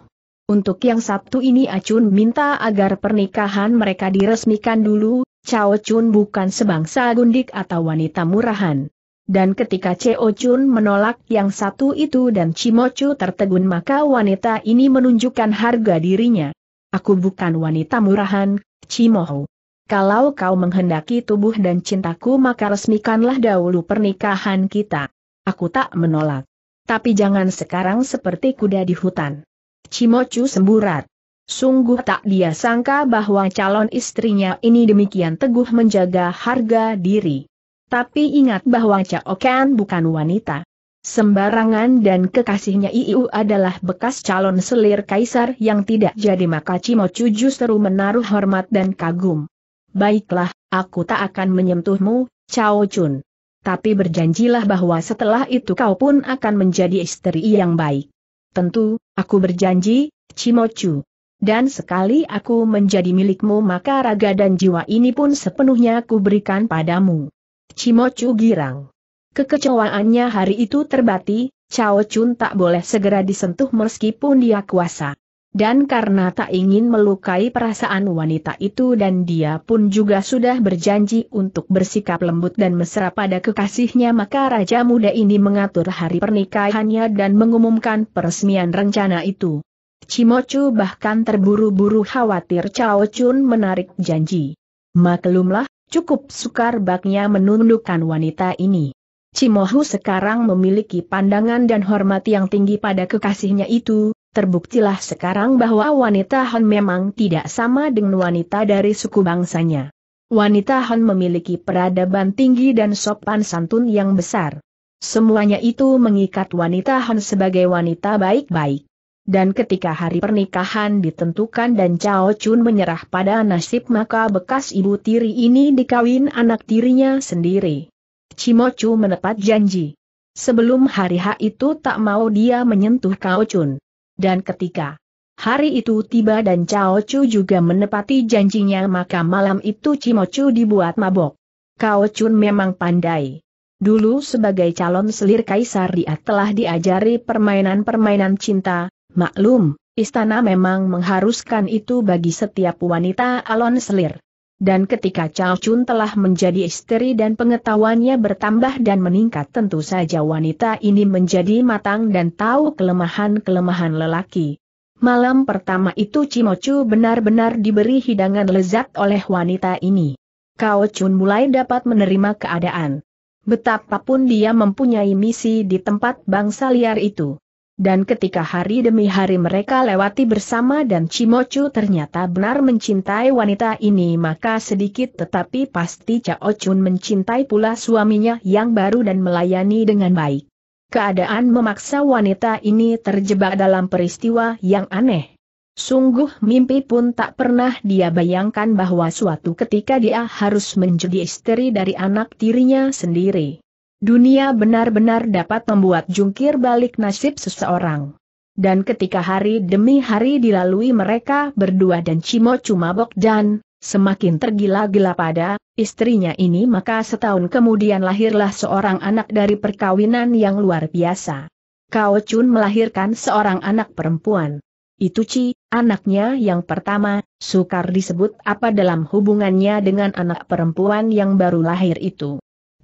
Speaker 1: Untuk yang Sabtu ini Acun minta agar pernikahan mereka diresmikan dulu, Chao Chun bukan sebangsa gundik atau wanita murahan. Dan ketika Cao Chun menolak yang satu itu dan Cimocu tertegun maka wanita ini menunjukkan harga dirinya. Aku bukan wanita murahan, Cimoho. Kalau kau menghendaki tubuh dan cintaku maka resmikanlah dahulu pernikahan kita. Aku tak menolak. Tapi jangan sekarang seperti kuda di hutan. Cimocu semburat. Sungguh tak dia sangka bahwa calon istrinya ini demikian teguh menjaga harga diri. Tapi ingat bahwa Cao Kan bukan wanita. Sembarangan dan kekasihnya Iiu adalah bekas calon selir kaisar yang tidak jadi maka Cimochu justru menaruh hormat dan kagum. Baiklah, aku tak akan menyentuhmu, Cao Chun. Tapi berjanjilah bahwa setelah itu kau pun akan menjadi istri yang baik. Tentu, aku berjanji, Cimochu. Dan sekali aku menjadi milikmu maka raga dan jiwa ini pun sepenuhnya kuberikan padamu. Cimocu girang. Kekecewaannya hari itu terbati, Caochun Chun tak boleh segera disentuh meskipun dia kuasa. Dan karena tak ingin melukai perasaan wanita itu dan dia pun juga sudah berjanji untuk bersikap lembut dan mesra pada kekasihnya maka Raja Muda ini mengatur hari pernikahannya dan mengumumkan peresmian rencana itu. Cimocu bahkan terburu-buru khawatir Cao Chun menarik janji. Maklumlah, cukup sukar baknya menundukkan wanita ini. Cimohu sekarang memiliki pandangan dan hormat yang tinggi pada kekasihnya itu, terbuktilah sekarang bahwa wanita Han memang tidak sama dengan wanita dari suku bangsanya. Wanita Han memiliki peradaban tinggi dan sopan santun yang besar. Semuanya itu mengikat wanita Han sebagai wanita baik-baik dan ketika hari pernikahan ditentukan dan Cao Chun menyerah pada nasib maka bekas ibu tiri ini dikawin anak tirinya sendiri. Cimo Chu menepat janji. Sebelum hari H itu tak mau dia menyentuh Cao Chun. Dan ketika hari itu tiba dan Cao Chu juga menepati janjinya maka malam itu Cimo Chu dibuat mabok. Cao Chun memang pandai. Dulu sebagai calon selir kaisar dia telah diajari permainan-permainan cinta, Maklum, istana memang mengharuskan itu bagi setiap wanita alon selir. Dan ketika Chao Chun telah menjadi istri dan pengetahuannya bertambah dan meningkat tentu saja wanita ini menjadi matang dan tahu kelemahan-kelemahan lelaki. Malam pertama itu Cimocu benar-benar diberi hidangan lezat oleh wanita ini. Kao Chun mulai dapat menerima keadaan. Betapapun dia mempunyai misi di tempat bangsa liar itu. Dan ketika hari demi hari mereka lewati bersama dan Cimocu ternyata benar mencintai wanita ini maka sedikit tetapi pasti Cao Chun mencintai pula suaminya yang baru dan melayani dengan baik. Keadaan memaksa wanita ini terjebak dalam peristiwa yang aneh. Sungguh mimpi pun tak pernah dia bayangkan bahwa suatu ketika dia harus menjadi istri dari anak tirinya sendiri. Dunia benar-benar dapat membuat jungkir balik nasib seseorang. Dan ketika hari demi hari dilalui mereka berdua dan Cimo Cumabok dan, semakin tergila-gila pada, istrinya ini maka setahun kemudian lahirlah seorang anak dari perkawinan yang luar biasa. Kao Chun melahirkan seorang anak perempuan. Itu Ci, anaknya yang pertama, sukar disebut apa dalam hubungannya dengan anak perempuan yang baru lahir itu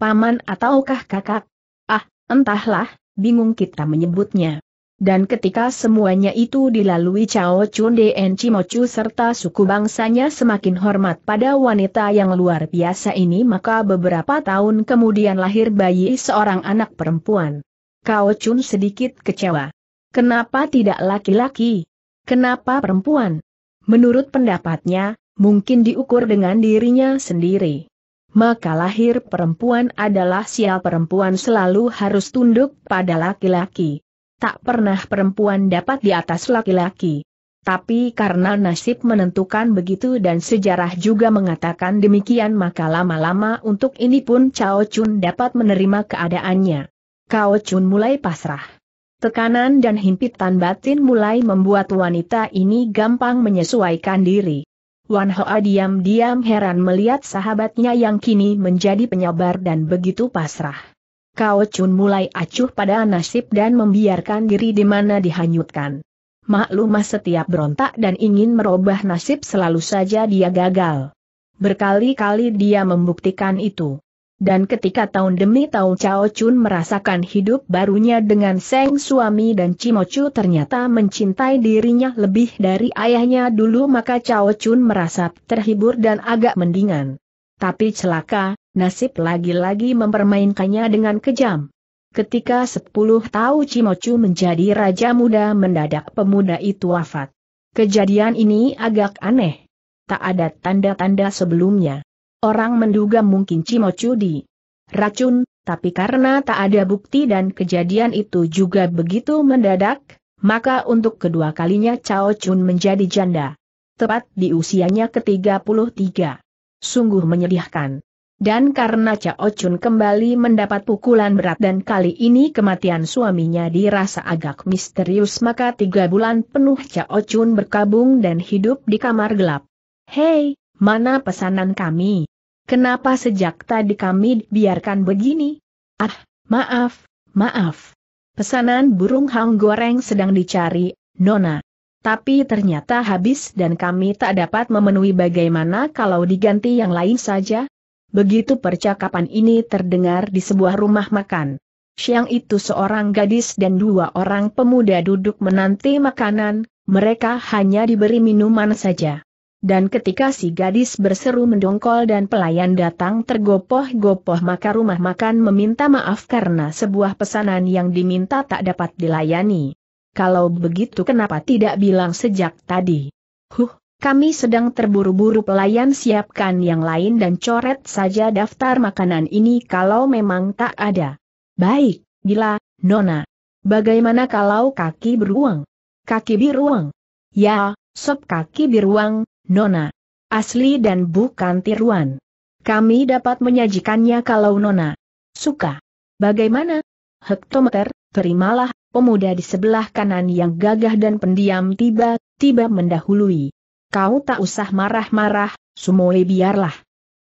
Speaker 1: paman ataukah kakak? Ah, entahlah, bingung kita menyebutnya. Dan ketika semuanya itu dilalui Chao Chun Dien Chimochu serta suku bangsanya semakin hormat pada wanita yang luar biasa ini maka beberapa tahun kemudian lahir bayi seorang anak perempuan. Kao Chun sedikit kecewa. Kenapa tidak laki-laki? Kenapa perempuan? Menurut pendapatnya, mungkin diukur dengan dirinya sendiri maka lahir perempuan adalah sial perempuan selalu harus tunduk pada laki-laki. Tak pernah perempuan dapat di atas laki-laki. Tapi karena nasib menentukan begitu dan sejarah juga mengatakan demikian maka lama-lama untuk ini pun Cao Chun dapat menerima keadaannya. Cao Chun mulai pasrah. Tekanan dan himpitan batin mulai membuat wanita ini gampang menyesuaikan diri. Wan Hoa diam-diam heran melihat sahabatnya yang kini menjadi penyabar dan begitu pasrah. Kao Chun mulai acuh pada nasib dan membiarkan diri di mana dihanyutkan. Maklumah setiap berontak dan ingin merubah nasib selalu saja dia gagal. Berkali-kali dia membuktikan itu. Dan ketika tahun demi tahun Cao Chun merasakan hidup barunya dengan Seng suami dan Cimocu ternyata mencintai dirinya lebih dari ayahnya dulu maka Cao Chun merasa terhibur dan agak mendingan. Tapi celaka, nasib lagi-lagi mempermainkannya dengan kejam. Ketika sepuluh tahun Cimocu menjadi raja muda mendadak pemuda itu wafat. Kejadian ini agak aneh. Tak ada tanda-tanda sebelumnya. Orang menduga mungkin cimochudi, Cudi. racun, tapi karena tak ada bukti dan kejadian itu juga begitu mendadak, maka untuk kedua kalinya Cao Chun menjadi janda. Tepat di usianya ke-33. Sungguh menyedihkan. Dan karena Cao Chun kembali mendapat pukulan berat dan kali ini kematian suaminya dirasa agak misterius maka tiga bulan penuh Cao Chun berkabung dan hidup di kamar gelap. Hei, mana pesanan kami? Kenapa sejak tadi kami biarkan begini? Ah, maaf, maaf. Pesanan burung hang goreng sedang dicari, Nona. Tapi ternyata habis dan kami tak dapat memenuhi bagaimana kalau diganti yang lain saja? Begitu percakapan ini terdengar di sebuah rumah makan. Siang itu seorang gadis dan dua orang pemuda duduk menanti makanan, mereka hanya diberi minuman saja. Dan ketika si gadis berseru mendongkol dan pelayan datang tergopoh-gopoh maka rumah makan meminta maaf karena sebuah pesanan yang diminta tak dapat dilayani. Kalau begitu kenapa tidak bilang sejak tadi? Huh, kami sedang terburu-buru pelayan siapkan yang lain dan coret saja daftar makanan ini kalau memang tak ada. Baik, gila, Nona. Bagaimana kalau kaki beruang? Kaki beruang? Ya, sop kaki beruang. Nona. Asli dan bukan tiruan. Kami dapat menyajikannya kalau Nona suka. Bagaimana? Hektometer, terimalah, pemuda di sebelah kanan yang gagah dan pendiam tiba-tiba mendahului. Kau tak usah marah-marah, Sumoe biarlah.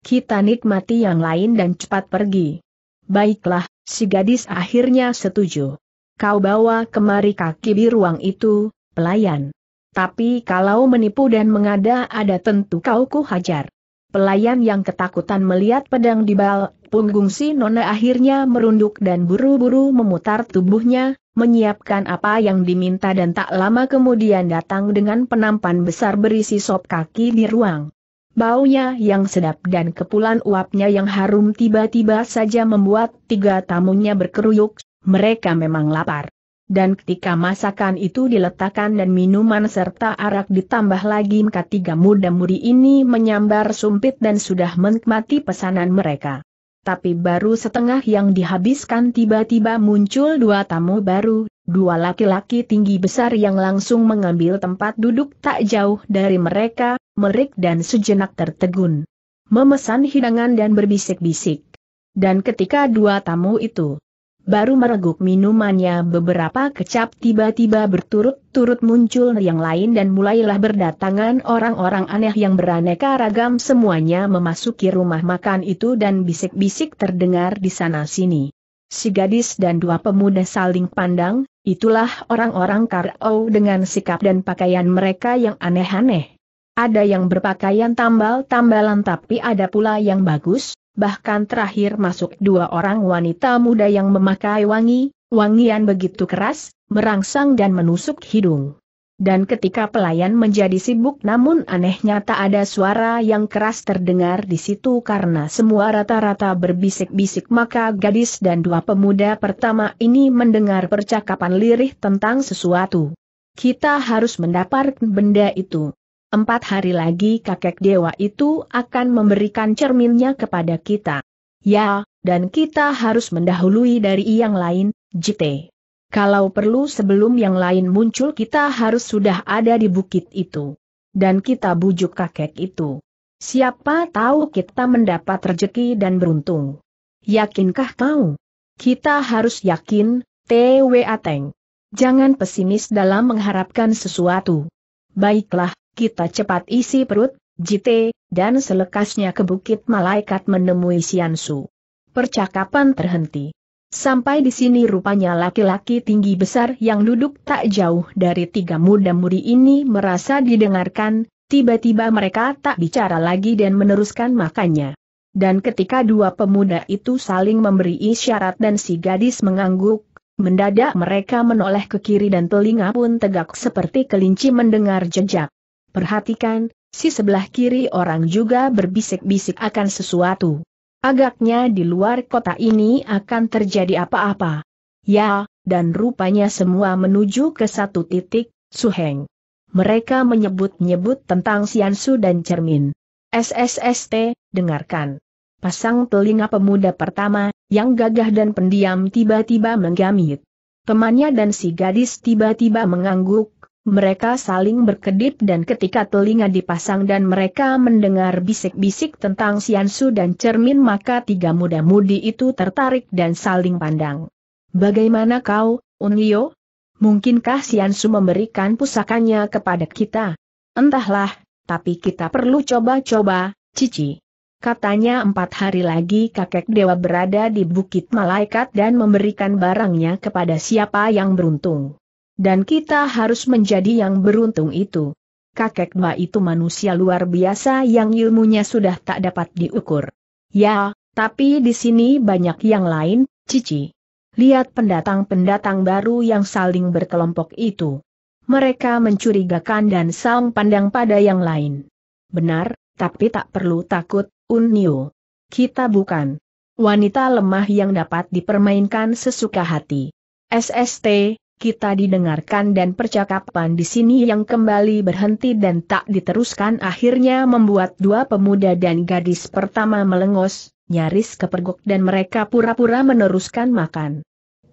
Speaker 1: Kita nikmati yang lain dan cepat pergi. Baiklah, si gadis akhirnya setuju. Kau bawa kemari kaki di ruang itu, pelayan. Tapi kalau menipu dan mengada-ada tentu kau ku hajar. Pelayan yang ketakutan melihat pedang di bal, punggung si nona akhirnya merunduk dan buru-buru memutar tubuhnya, menyiapkan apa yang diminta dan tak lama kemudian datang dengan penampan besar berisi sop kaki di ruang. Baunya yang sedap dan kepulan uapnya yang harum tiba-tiba saja membuat tiga tamunya berkeruyuk, mereka memang lapar dan ketika masakan itu diletakkan dan minuman serta arak ditambah lagi maka tiga muda-mudi ini menyambar sumpit dan sudah menikmati pesanan mereka. Tapi baru setengah yang dihabiskan tiba-tiba muncul dua tamu baru, dua laki-laki tinggi besar yang langsung mengambil tempat duduk tak jauh dari mereka, merik dan sejenak tertegun. Memesan hidangan dan berbisik-bisik. Dan ketika dua tamu itu Baru mereguk minumannya beberapa kecap tiba-tiba berturut-turut muncul yang lain dan mulailah berdatangan orang-orang aneh yang beraneka ragam semuanya memasuki rumah makan itu dan bisik-bisik terdengar di sana-sini. Si gadis dan dua pemuda saling pandang, itulah orang-orang Karau dengan sikap dan pakaian mereka yang aneh-aneh. Ada yang berpakaian tambal-tambalan tapi ada pula yang bagus, bahkan terakhir masuk dua orang wanita muda yang memakai wangi, wangian begitu keras, merangsang dan menusuk hidung. Dan ketika pelayan menjadi sibuk namun anehnya tak ada suara yang keras terdengar di situ karena semua rata-rata berbisik-bisik maka gadis dan dua pemuda pertama ini mendengar percakapan lirih tentang sesuatu. Kita harus mendapatkan benda itu. Empat hari lagi kakek dewa itu akan memberikan cerminnya kepada kita. Ya, dan kita harus mendahului dari yang lain, JT. Kalau perlu sebelum yang lain muncul kita harus sudah ada di bukit itu. Dan kita bujuk kakek itu. Siapa tahu kita mendapat rejeki dan beruntung. Yakinkah kau? Kita harus yakin, TWA Teng. Jangan pesimis dalam mengharapkan sesuatu. Baiklah, kita cepat isi perut, jite, dan selekasnya ke Bukit Malaikat menemui Siansu. Percakapan terhenti. Sampai di sini rupanya laki-laki tinggi besar yang duduk tak jauh dari tiga muda-mudi ini merasa didengarkan, tiba-tiba mereka tak bicara lagi dan meneruskan makannya. Dan ketika dua pemuda itu saling memberi isyarat dan si gadis mengangguk, mendadak mereka menoleh ke kiri dan telinga pun tegak seperti kelinci mendengar jejak. Perhatikan, si sebelah kiri orang juga berbisik-bisik akan sesuatu. Agaknya di luar kota ini akan terjadi apa-apa. Ya, dan rupanya semua menuju ke satu titik, Suheng. Mereka menyebut-nyebut tentang Siansu dan cermin. SSST, dengarkan. Pasang telinga pemuda pertama, yang gagah dan pendiam tiba-tiba menggamit. Temannya dan si gadis tiba-tiba mengangguk, mereka saling berkedip dan ketika telinga dipasang dan mereka mendengar bisik-bisik tentang Siansu dan cermin maka tiga muda-mudi itu tertarik dan saling pandang. Bagaimana kau, Unlio? Mungkinkah Siansu memberikan pusakanya kepada kita? Entahlah, tapi kita perlu coba-coba, Cici. Katanya empat hari lagi kakek dewa berada di Bukit Malaikat dan memberikan barangnya kepada siapa yang beruntung. Dan kita harus menjadi yang beruntung itu. Kakek Ma itu manusia luar biasa yang ilmunya sudah tak dapat diukur. Ya, tapi di sini banyak yang lain, Cici. Lihat pendatang-pendatang baru yang saling berkelompok itu. Mereka mencurigakan dan saling pandang pada yang lain. Benar, tapi tak perlu takut, Unio. Kita bukan wanita lemah yang dapat dipermainkan sesuka hati. SST, kita didengarkan dan percakapan di sini yang kembali berhenti dan tak diteruskan akhirnya membuat dua pemuda dan gadis pertama melengos, nyaris kepergok dan mereka pura-pura meneruskan makan.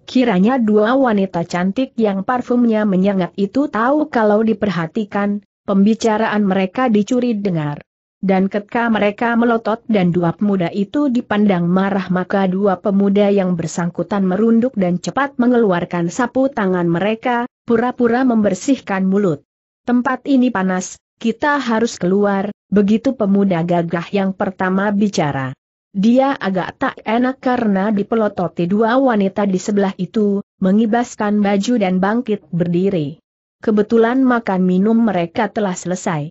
Speaker 1: Kiranya dua wanita cantik yang parfumnya menyengat itu tahu kalau diperhatikan, pembicaraan mereka dicuri dengar. Dan ketika mereka melotot dan dua pemuda itu dipandang marah maka dua pemuda yang bersangkutan merunduk dan cepat mengeluarkan sapu tangan mereka, pura-pura membersihkan mulut. Tempat ini panas, kita harus keluar, begitu pemuda gagah yang pertama bicara. Dia agak tak enak karena dipelototi dua wanita di sebelah itu, mengibaskan baju dan bangkit berdiri. Kebetulan makan minum mereka telah selesai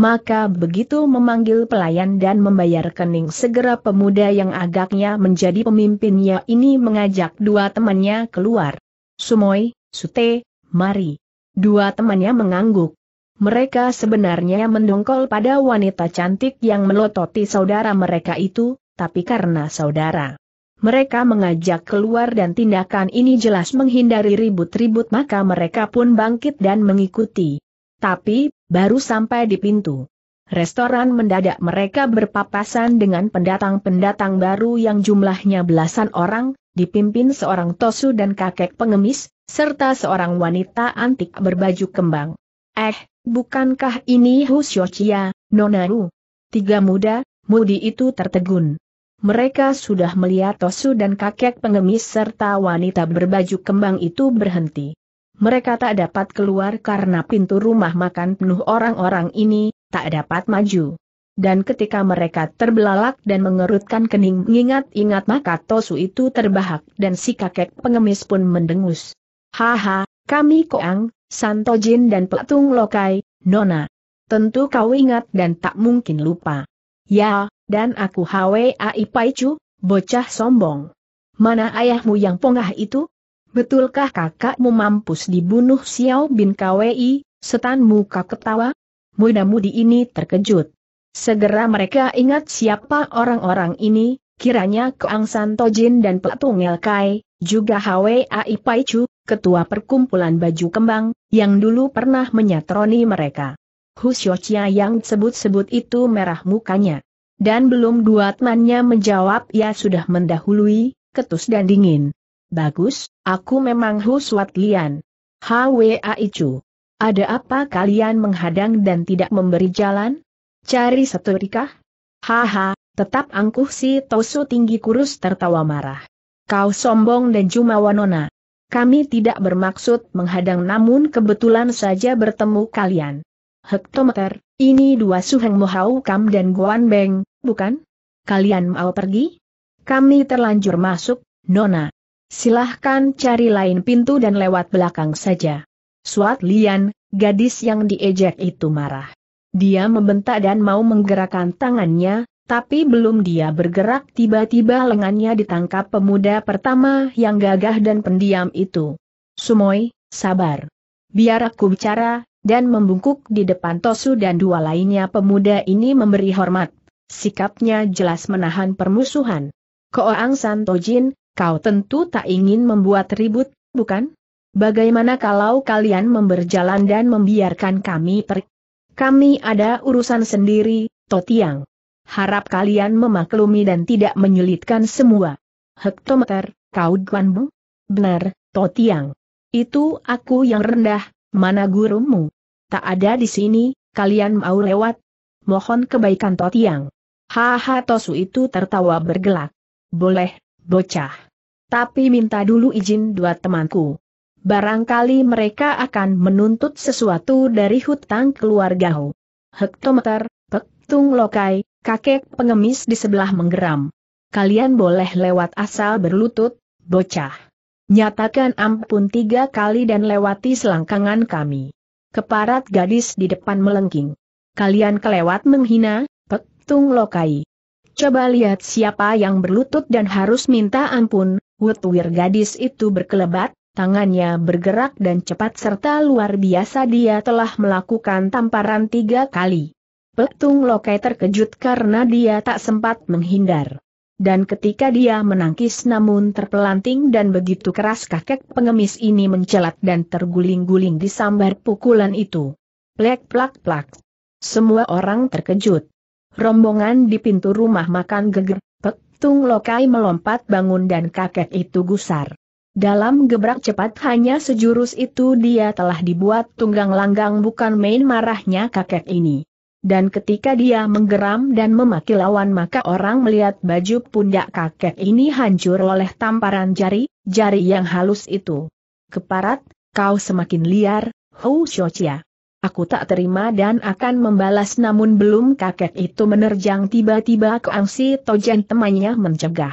Speaker 1: maka begitu memanggil pelayan dan membayar kening segera pemuda yang agaknya menjadi pemimpinnya ini mengajak dua temannya keluar. Sumoy, Sute, mari. Dua temannya mengangguk. Mereka sebenarnya mendongkol pada wanita cantik yang melototi saudara mereka itu, tapi karena saudara. Mereka mengajak keluar dan tindakan ini jelas menghindari ribut-ribut maka mereka pun bangkit dan mengikuti. Tapi Baru sampai di pintu restoran mendadak mereka berpapasan dengan pendatang-pendatang baru yang jumlahnya belasan orang, dipimpin seorang tosu dan kakek pengemis, serta seorang wanita antik berbaju kembang. Eh, bukankah ini Husiochia, Nonaru? Tiga muda, mudi itu tertegun. Mereka sudah melihat Tosu dan kakek pengemis serta wanita berbaju kembang itu berhenti. Mereka tak dapat keluar karena pintu rumah makan penuh orang-orang ini, tak dapat maju. Dan ketika mereka terbelalak dan mengerutkan kening mengingat-ingat maka Tosu itu terbahak dan si kakek pengemis pun mendengus. Haha, kami Koang, Santojin dan pelatung Lokai, Nona. Tentu kau ingat dan tak mungkin lupa. Ya, dan aku Hwai Paicu, bocah sombong. Mana ayahmu yang pongah itu? Betulkah kakakmu mampus dibunuh Xiao bin Kwei, setan muka ketawa? Muda-mudi ini terkejut. Segera mereka ingat siapa orang-orang ini, kiranya Keang Tojin dan El Kai, juga Hwai Chu, ketua perkumpulan baju kembang, yang dulu pernah menyatroni mereka. Hu Chia yang sebut-sebut itu merah mukanya. Dan belum dua temannya menjawab ia sudah mendahului, ketus dan dingin. Bagus, aku memang Huswat Lian. Hwa Icu. Ada apa kalian menghadang dan tidak memberi jalan? Cari satu seturikah? Haha, tetap angkuh si Tosu tinggi kurus tertawa marah. Kau sombong dan jumawa nona. Kami tidak bermaksud menghadang namun kebetulan saja bertemu kalian. Hektometer, ini dua suheng Mohau Kam dan Guan Beng, bukan? Kalian mau pergi? Kami terlanjur masuk, Nona. Silahkan cari lain pintu dan lewat belakang saja. Suat Lian, gadis yang diejek itu marah. Dia membentak dan mau menggerakkan tangannya, tapi belum dia bergerak tiba-tiba lengannya ditangkap pemuda pertama yang gagah dan pendiam itu. Sumoy, sabar. Biar aku bicara, dan membungkuk di depan Tosu dan dua lainnya pemuda ini memberi hormat. Sikapnya jelas menahan permusuhan. Koang Santojin, Kau tentu tak ingin membuat ribut, bukan? Bagaimana kalau kalian memberjalan dan membiarkan kami per... Kami ada urusan sendiri, Totiang. Harap kalian memaklumi dan tidak menyulitkan semua. Hektometer, kau Guanbu? Benar, Totiang. Itu aku yang rendah, mana gurumu? Tak ada di sini, kalian mau lewat? Mohon kebaikan Totiang. Haha Tosu itu tertawa bergelak. Boleh, bocah. Tapi minta dulu izin dua temanku. Barangkali mereka akan menuntut sesuatu dari hutang keluarga Ho. Hektometer, Pektung Lokai, kakek pengemis di sebelah menggeram. Kalian boleh lewat asal berlutut, bocah. Nyatakan ampun tiga kali dan lewati selangkangan kami. Keparat gadis di depan melengking. Kalian kelewat menghina, Pektung Lokai. Coba lihat siapa yang berlutut dan harus minta ampun, Wutwir gadis itu berkelebat, tangannya bergerak dan cepat serta luar biasa dia telah melakukan tamparan tiga kali. Petung Lokai terkejut karena dia tak sempat menghindar. Dan ketika dia menangkis namun terpelanting dan begitu keras kakek pengemis ini mencelat dan terguling-guling di sambar pukulan itu. Plek plak plak. Semua orang terkejut. Rombongan di pintu rumah makan geger, pek, tung lokai melompat bangun dan kakek itu gusar. Dalam gebrak cepat hanya sejurus itu dia telah dibuat tunggang langgang bukan main marahnya kakek ini. Dan ketika dia menggeram dan memaki lawan maka orang melihat baju pundak kakek ini hancur oleh tamparan jari, jari yang halus itu. Keparat, kau semakin liar, Hou Shochia. Aku tak terima dan akan membalas namun belum kakek itu menerjang tiba-tiba ke Angsi Tojen temannya mencegah.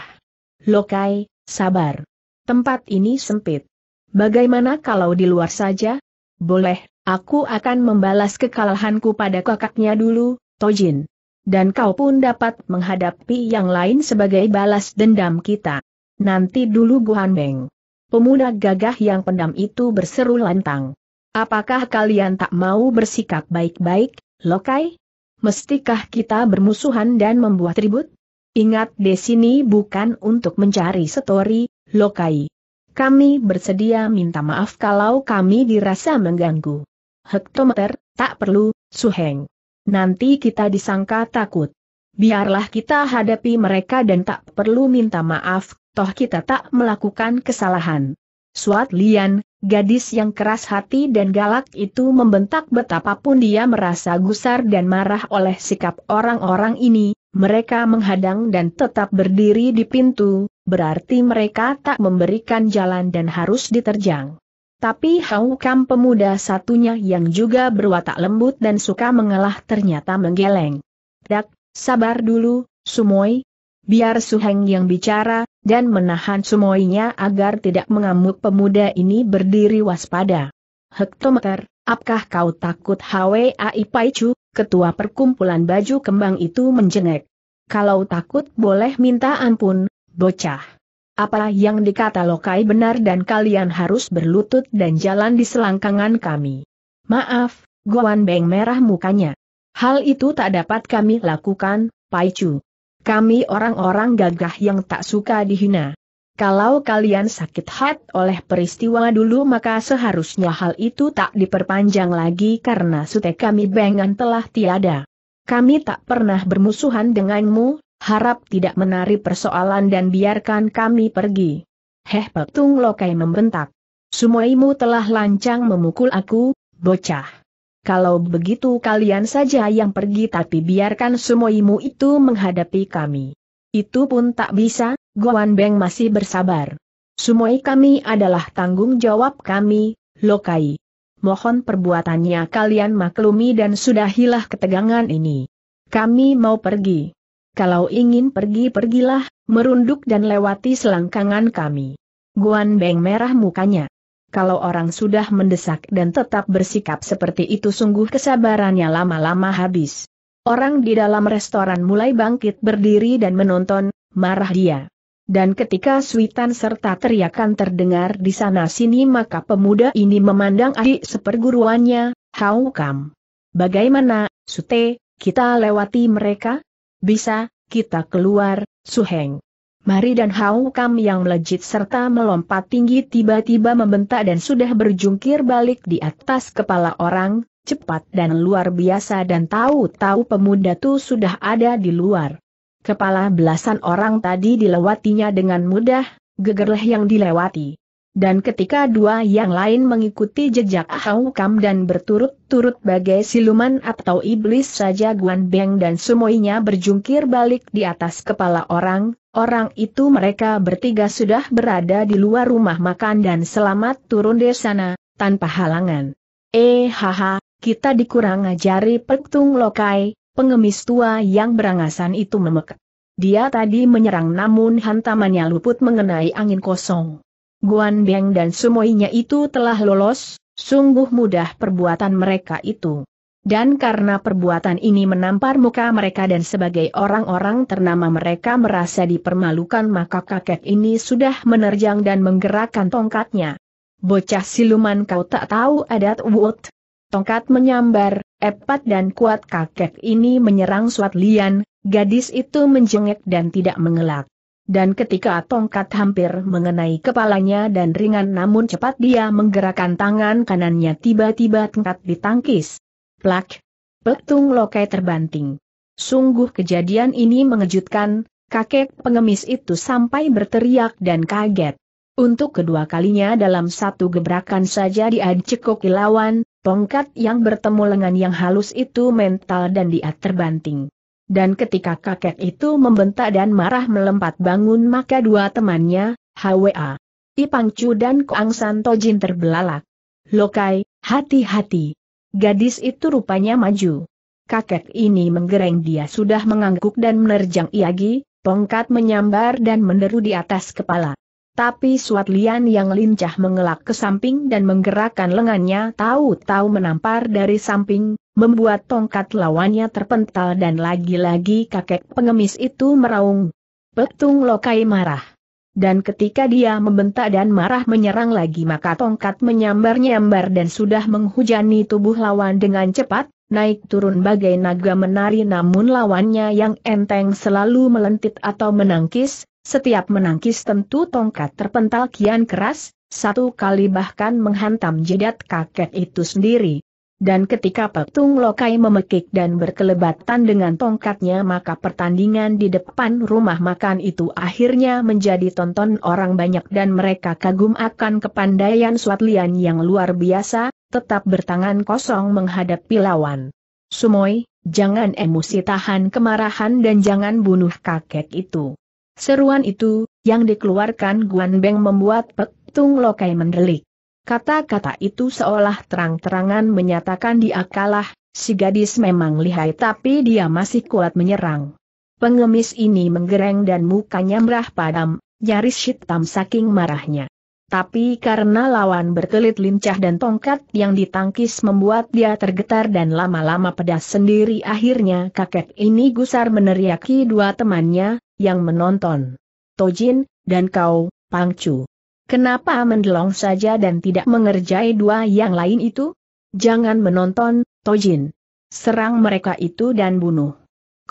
Speaker 1: Lokai, sabar. Tempat ini sempit. Bagaimana kalau di luar saja? Boleh, aku akan membalas kekalahanku pada kakaknya dulu, Tojin. Dan kau pun dapat menghadapi yang lain sebagai balas dendam kita. Nanti dulu Guhan Beng. Pemuda gagah yang pendam itu berseru lantang. Apakah kalian tak mau bersikap baik-baik, Lokai? Mestikah kita bermusuhan dan membuat ribut? Ingat di sini bukan untuk mencari setori, Lokai. Kami bersedia minta maaf kalau kami dirasa mengganggu. Hektometer, tak perlu, Suheng. Nanti kita disangka takut. Biarlah kita hadapi mereka dan tak perlu minta maaf, toh kita tak melakukan kesalahan. Suat Lian, Gadis yang keras hati dan galak itu membentak betapapun dia merasa gusar dan marah oleh sikap orang-orang ini, mereka menghadang dan tetap berdiri di pintu, berarti mereka tak memberikan jalan dan harus diterjang. Tapi Hau Kam pemuda satunya yang juga berwatak lembut dan suka mengalah ternyata menggeleng. Dak, sabar dulu, Sumoy, Biar Suheng yang bicara, dan menahan semuanya agar tidak mengamuk pemuda ini berdiri waspada. Hektometer, apakah kau takut HWAI Chu, ketua perkumpulan baju kembang itu menjengek? Kalau takut boleh minta ampun, bocah. Apa yang dikata Lokai benar dan kalian harus berlutut dan jalan di selangkangan kami. Maaf, Guan Beng merah mukanya. Hal itu tak dapat kami lakukan, Chu. Kami orang-orang gagah yang tak suka dihina. Kalau kalian sakit hat oleh peristiwa dulu maka seharusnya hal itu tak diperpanjang lagi karena sute kami bengan telah tiada. Kami tak pernah bermusuhan denganmu, harap tidak menari persoalan dan biarkan kami pergi. Heh petung lokai membentak. Sumoimu telah lancang memukul aku, bocah kalau begitu kalian saja yang pergi tapi biarkan semuimu itu menghadapi kami. Itu pun tak bisa, Guan Beng masih bersabar. Semua kami adalah tanggung jawab kami, Lokai. Mohon perbuatannya kalian maklumi dan sudahilah ketegangan ini. Kami mau pergi. Kalau ingin pergi pergilah, merunduk dan lewati selangkangan kami. Guan Beng merah mukanya kalau orang sudah mendesak dan tetap bersikap seperti itu sungguh kesabarannya lama-lama habis. Orang di dalam restoran mulai bangkit berdiri dan menonton, marah dia. Dan ketika suitan serta teriakan terdengar di sana-sini maka pemuda ini memandang adik seperguruannya, How come? Bagaimana, Sute, kita lewati mereka? Bisa, kita keluar, Suheng. Mari dan Hau Kam yang melejit serta melompat tinggi tiba-tiba membentak dan sudah berjungkir balik di atas kepala orang, cepat dan luar biasa dan tahu-tahu pemuda itu sudah ada di luar. Kepala belasan orang tadi dilewatinya dengan mudah, gegerlah yang dilewati dan ketika dua yang lain mengikuti jejak Ahau Kam dan berturut-turut bagai siluman atau iblis saja Guan Beng dan semuanya berjungkir balik di atas kepala orang, orang itu mereka bertiga sudah berada di luar rumah makan dan selamat turun dari sana, tanpa halangan. Eh haha, kita dikurang ajari Pektung Lokai, pengemis tua yang berangasan itu memek. Dia tadi menyerang namun hantamannya luput mengenai angin kosong. Guan Beng dan semuanya itu telah lolos, sungguh mudah perbuatan mereka itu. Dan karena perbuatan ini menampar muka mereka dan sebagai orang-orang ternama mereka merasa dipermalukan maka kakek ini sudah menerjang dan menggerakkan tongkatnya. Bocah siluman kau tak tahu adat Wut. Tongkat menyambar, epat dan kuat kakek ini menyerang Suat Lian, gadis itu menjengek dan tidak mengelak dan ketika tongkat hampir mengenai kepalanya dan ringan namun cepat dia menggerakkan tangan kanannya tiba-tiba tongkat ditangkis. Plak! Petung lokai terbanting. Sungguh kejadian ini mengejutkan, kakek pengemis itu sampai berteriak dan kaget. Untuk kedua kalinya dalam satu gebrakan saja dia dicekoki lawan, tongkat yang bertemu lengan yang halus itu mental dan dia terbanting. Dan ketika kakek itu membentak dan marah melempat bangun maka dua temannya, Hwa. Ipang Chu dan Koang San Tojin terbelalak. Lokai, hati-hati. Gadis itu rupanya maju. Kakek ini menggereng dia sudah mengangguk dan menerjang Iagi, tongkat menyambar dan meneru di atas kepala. Tapi Suat Lian yang lincah mengelak ke samping dan menggerakkan lengannya tahu-tahu menampar dari samping, membuat tongkat lawannya terpental dan lagi-lagi kakek pengemis itu meraung. Petung Lokai marah. Dan ketika dia membentak dan marah menyerang lagi maka tongkat menyambar-nyambar dan sudah menghujani tubuh lawan dengan cepat, naik turun bagai naga menari namun lawannya yang enteng selalu melentit atau menangkis, setiap menangkis tentu tongkat terpental kian keras, satu kali bahkan menghantam jidat kakek itu sendiri. Dan ketika Petung Lokai memekik dan berkelebatan dengan tongkatnya maka pertandingan di depan rumah makan itu akhirnya menjadi tonton orang banyak dan mereka kagum akan kepandaian Swatlian yang luar biasa, tetap bertangan kosong menghadapi lawan. Sumoy, jangan emosi tahan kemarahan dan jangan bunuh kakek itu. Seruan itu, yang dikeluarkan Guan Beng membuat Pek Tung Lokai mendelik. Kata-kata itu seolah terang-terangan menyatakan di akalah, si gadis memang lihai tapi dia masih kuat menyerang. Pengemis ini menggereng dan mukanya merah padam, nyaris hitam saking marahnya. Tapi karena lawan berkelit lincah dan tongkat yang ditangkis membuat dia tergetar dan lama-lama pedas sendiri akhirnya kakek ini gusar meneriaki dua temannya, yang menonton. Tojin, dan kau, Pangcu. Kenapa mendelong saja dan tidak mengerjai dua yang lain itu? Jangan menonton, Tojin. Serang mereka itu dan bunuh.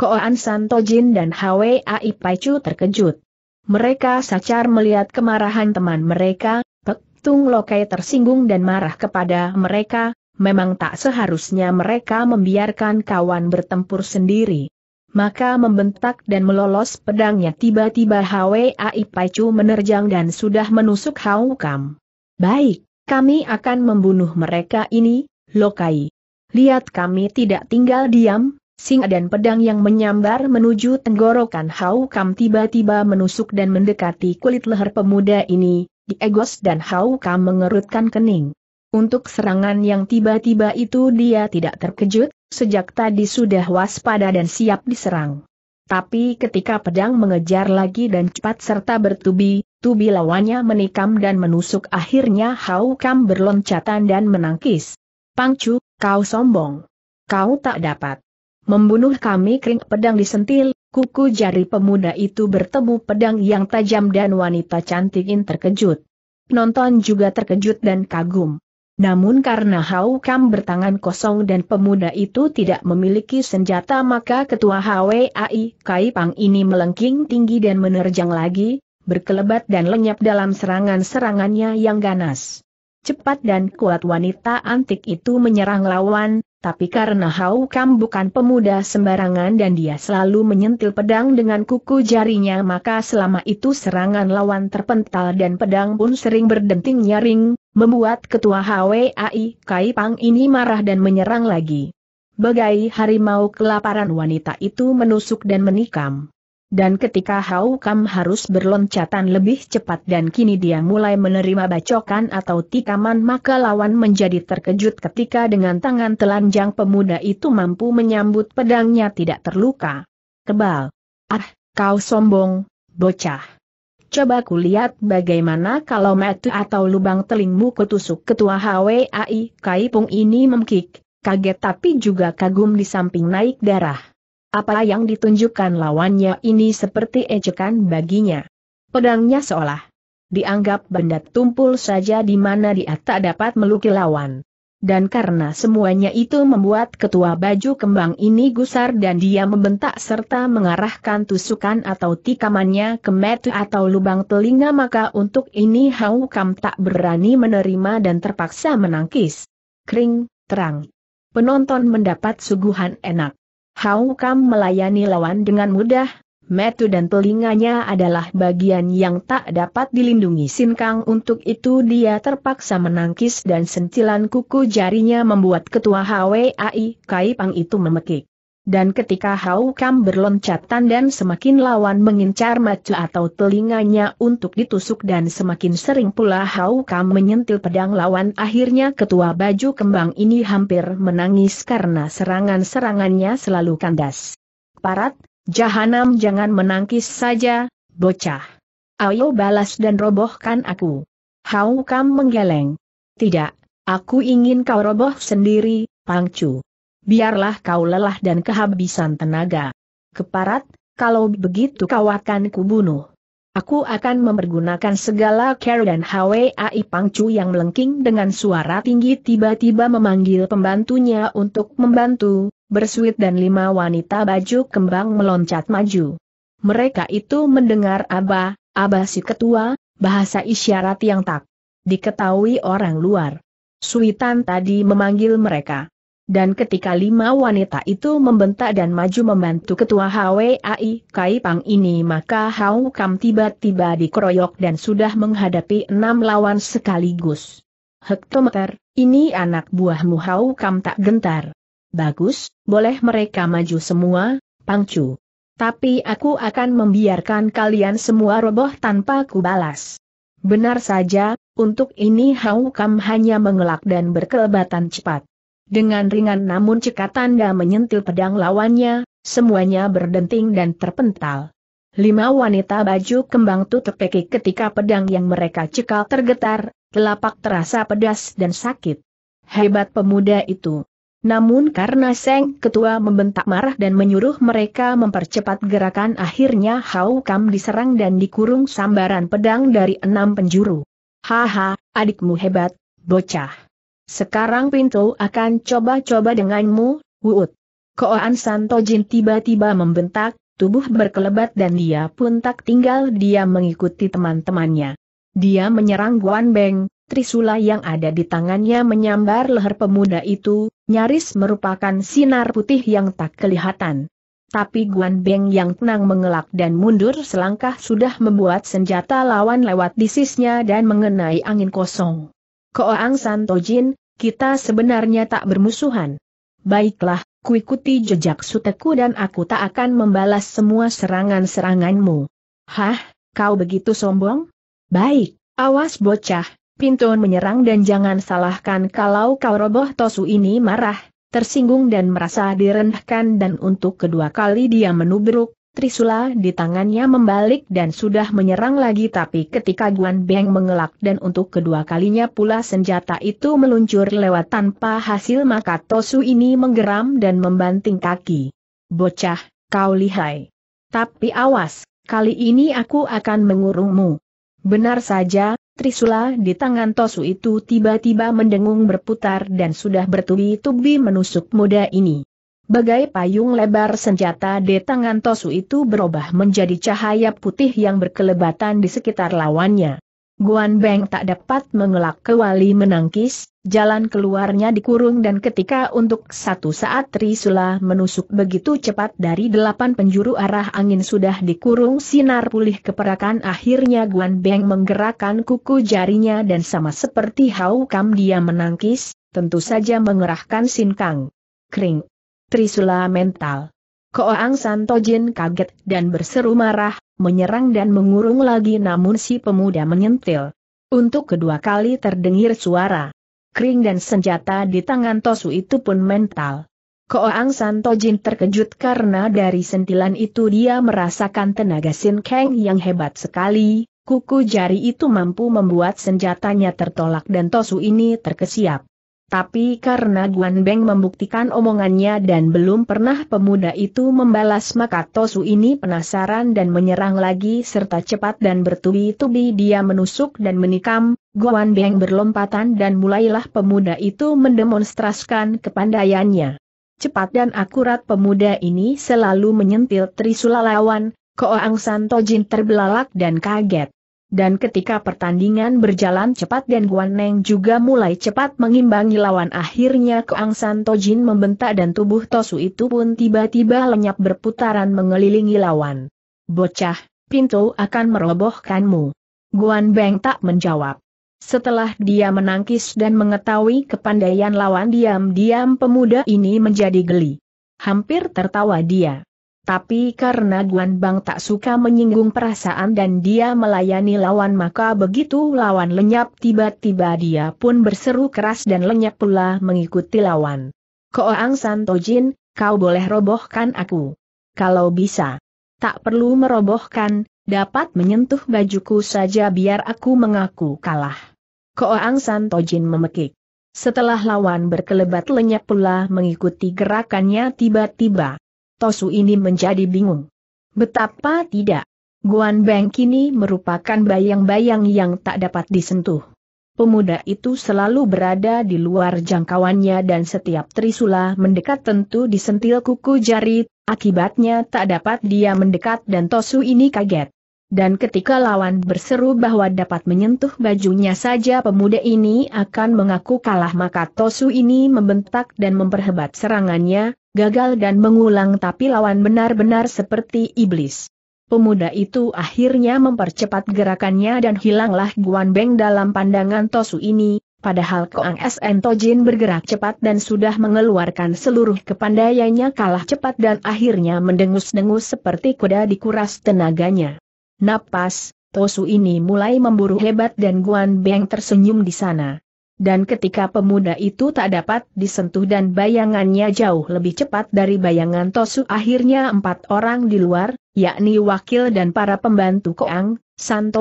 Speaker 1: Koan San Tojin dan Hwai Paicu terkejut. Mereka sacar melihat kemarahan teman mereka, Pek Tung Lokai tersinggung dan marah kepada mereka, memang tak seharusnya mereka membiarkan kawan bertempur sendiri. Maka membentak dan melolos pedangnya tiba-tiba Hwai Pacu menerjang dan sudah menusuk Hau Kam. Baik, kami akan membunuh mereka ini, Lokai. Lihat kami tidak tinggal diam, Singa dan pedang yang menyambar menuju tenggorokan Hau Kam tiba-tiba menusuk dan mendekati kulit leher pemuda ini, Diegos dan Hau Kam mengerutkan kening. Untuk serangan yang tiba-tiba itu dia tidak terkejut, sejak tadi sudah waspada dan siap diserang. Tapi ketika pedang mengejar lagi dan cepat serta bertubi, tubi lawannya menikam dan menusuk akhirnya Hau Kam berloncatan dan menangkis. Pangcu, kau sombong. Kau tak dapat. Membunuh kami kering pedang disentil, kuku jari pemuda itu bertemu pedang yang tajam dan wanita cantik in terkejut. nonton juga terkejut dan kagum. Namun karena Hau Kam bertangan kosong dan pemuda itu tidak memiliki senjata maka ketua HWAI Kai Pang ini melengking tinggi dan menerjang lagi, berkelebat dan lenyap dalam serangan-serangannya yang ganas. Cepat dan kuat wanita antik itu menyerang lawan, tapi karena Hau Kam bukan pemuda sembarangan dan dia selalu menyentil pedang dengan kuku jarinya maka selama itu serangan lawan terpental dan pedang pun sering berdenting nyaring, membuat ketua HWAI Kai Pang ini marah dan menyerang lagi. Bagai harimau kelaparan wanita itu menusuk dan menikam dan ketika Hau Kam harus berloncatan lebih cepat dan kini dia mulai menerima bacokan atau tikaman maka lawan menjadi terkejut ketika dengan tangan telanjang pemuda itu mampu menyambut pedangnya tidak terluka. Kebal. Ah, kau sombong, bocah. Coba kulihat bagaimana kalau metu atau lubang telingmu ketusuk. ketua HWAI Kaipung ini memkik, kaget tapi juga kagum di samping naik darah. Apa yang ditunjukkan lawannya ini seperti ejekan baginya. Pedangnya seolah dianggap benda tumpul saja di mana dia tak dapat meluki lawan. Dan karena semuanya itu membuat ketua baju kembang ini gusar dan dia membentak serta mengarahkan tusukan atau tikamannya ke metu atau lubang telinga maka untuk ini Hau Kam tak berani menerima dan terpaksa menangkis. Kring, terang. Penonton mendapat suguhan enak. Hau Kam melayani lawan dengan mudah, metu dan telinganya adalah bagian yang tak dapat dilindungi Sin Kang untuk itu dia terpaksa menangkis dan sentilan kuku jarinya membuat ketua HWAI Kai Pang itu memekik. Dan ketika Hau Kam berloncatan dan semakin lawan mengincar mata atau telinganya untuk ditusuk dan semakin sering pula Hau Kam menyentil pedang lawan akhirnya ketua baju kembang ini hampir menangis karena serangan-serangannya selalu kandas. Parat, jahanam jangan menangkis saja, bocah. Ayo balas dan robohkan aku. Hau Kam menggeleng. Tidak, aku ingin kau roboh sendiri, Pangcu biarlah kau lelah dan kehabisan tenaga. Keparat, kalau begitu kau akan kubunuh. Aku akan mempergunakan segala care dan HWAI Pangcu yang melengking dengan suara tinggi tiba-tiba memanggil pembantunya untuk membantu, bersuit dan lima wanita baju kembang meloncat maju. Mereka itu mendengar Aba, Aba si ketua, bahasa isyarat yang tak diketahui orang luar. Suitan tadi memanggil mereka. Dan ketika lima wanita itu membentak dan maju membantu ketua HWAI Kai Pang ini maka Hau Kam tiba-tiba dikeroyok dan sudah menghadapi enam lawan sekaligus. Hektometer, ini anak buahmu Hau Kam tak gentar. Bagus, boleh mereka maju semua, Pangcu. Tapi aku akan membiarkan kalian semua roboh tanpa kubalas. Benar saja, untuk ini Hau Kam hanya mengelak dan berkelebatan cepat. Dengan ringan namun cekatan dan menyentil pedang lawannya, semuanya berdenting dan terpental. Lima wanita baju kembang itu terpeki ketika pedang yang mereka cekal tergetar, telapak terasa pedas dan sakit. Hebat pemuda itu. Namun karena Seng Ketua membentak marah dan menyuruh mereka mempercepat gerakan akhirnya Hau Kam diserang dan dikurung sambaran pedang dari enam penjuru. Haha, adikmu hebat, bocah. Sekarang Pintu akan coba-coba denganmu, Wuut. Koan Santo Jin tiba-tiba membentak, tubuh berkelebat dan dia pun tak tinggal dia mengikuti teman-temannya. Dia menyerang Guan Beng, Trisula yang ada di tangannya menyambar leher pemuda itu, nyaris merupakan sinar putih yang tak kelihatan. Tapi Guan Beng yang tenang mengelak dan mundur selangkah sudah membuat senjata lawan lewat disisnya dan mengenai angin kosong. Koang Santojin, kita sebenarnya tak bermusuhan. Baiklah, kuikuti jejak suteku dan aku tak akan membalas semua serangan-seranganmu. Hah, kau begitu sombong? Baik, awas bocah, Pinton menyerang dan jangan salahkan kalau kau roboh Tosu ini marah, tersinggung dan merasa direndahkan dan untuk kedua kali dia menubruk, Trisula di tangannya membalik dan sudah menyerang lagi tapi ketika Guan Beng mengelak dan untuk kedua kalinya pula senjata itu meluncur lewat tanpa hasil maka Tosu ini menggeram dan membanting kaki. Bocah, kau lihai. Tapi awas, kali ini aku akan mengurungmu. Benar saja, Trisula di tangan Tosu itu tiba-tiba mendengung berputar dan sudah bertubi-tubi menusuk muda ini. Bagai payung lebar senjata di tangan Tosu itu berubah menjadi cahaya putih yang berkelebatan di sekitar lawannya. Guan Beng tak dapat mengelak kewali menangkis, jalan keluarnya dikurung dan ketika untuk satu saat Trisula menusuk begitu cepat dari delapan penjuru arah angin sudah dikurung sinar pulih keperakan akhirnya Guan Beng menggerakkan kuku jarinya dan sama seperti Hau Kam dia menangkis, tentu saja mengerahkan Sin Kang. Kring. Trisula mental. Koang Santojin kaget dan berseru marah, menyerang dan mengurung lagi namun si pemuda menyentil. Untuk kedua kali terdengir suara. Kering dan senjata di tangan Tosu itu pun mental. Koang Santojin terkejut karena dari sentilan itu dia merasakan tenaga Sin Kang yang hebat sekali, kuku jari itu mampu membuat senjatanya tertolak dan Tosu ini terkesiap. Tapi karena Guan Beng membuktikan omongannya dan belum pernah pemuda itu membalas maka Tosu ini penasaran dan menyerang lagi serta cepat dan bertubi-tubi dia menusuk dan menikam, Guan Beng berlompatan dan mulailah pemuda itu mendemonstrasikan kepandaiannya. Cepat dan akurat pemuda ini selalu menyentil trisula lawan, Koang Tojin terbelalak dan kaget dan ketika pertandingan berjalan cepat dan Guan Neng juga mulai cepat mengimbangi lawan akhirnya Keang San Jin membentak dan tubuh Tosu itu pun tiba-tiba lenyap berputaran mengelilingi lawan. Bocah, pintu akan merobohkanmu. Guan Beng tak menjawab. Setelah dia menangkis dan mengetahui kepandaian lawan diam-diam pemuda ini menjadi geli. Hampir tertawa dia. Tapi karena Guan Bang tak suka menyinggung perasaan dan dia melayani lawan maka begitu lawan lenyap tiba-tiba dia pun berseru keras dan lenyap pula mengikuti lawan. Koang Santojin, kau boleh robohkan aku. Kalau bisa. Tak perlu merobohkan, dapat menyentuh bajuku saja biar aku mengaku kalah. Koang Santojin memekik. Setelah lawan berkelebat lenyap pula mengikuti gerakannya tiba-tiba. Tosu ini menjadi bingung. Betapa tidak. Guan Beng kini merupakan bayang-bayang yang tak dapat disentuh. Pemuda itu selalu berada di luar jangkauannya dan setiap Trisula mendekat tentu disentil kuku jari, akibatnya tak dapat dia mendekat dan Tosu ini kaget. Dan ketika lawan berseru bahwa dapat menyentuh bajunya saja pemuda ini akan mengaku kalah maka Tosu ini membentak dan memperhebat serangannya, gagal dan mengulang tapi lawan benar-benar seperti iblis. Pemuda itu akhirnya mempercepat gerakannya dan hilanglah Guan Beng dalam pandangan Tosu ini, padahal Koang SN Tojin bergerak cepat dan sudah mengeluarkan seluruh kepandaiannya kalah cepat dan akhirnya mendengus-dengus seperti kuda dikuras tenaganya. Napas, Tosu ini mulai memburu hebat dan Guan Beng tersenyum di sana. Dan ketika pemuda itu tak dapat disentuh dan bayangannya jauh lebih cepat dari bayangan Tosu akhirnya empat orang di luar, yakni wakil dan para pembantu Koang,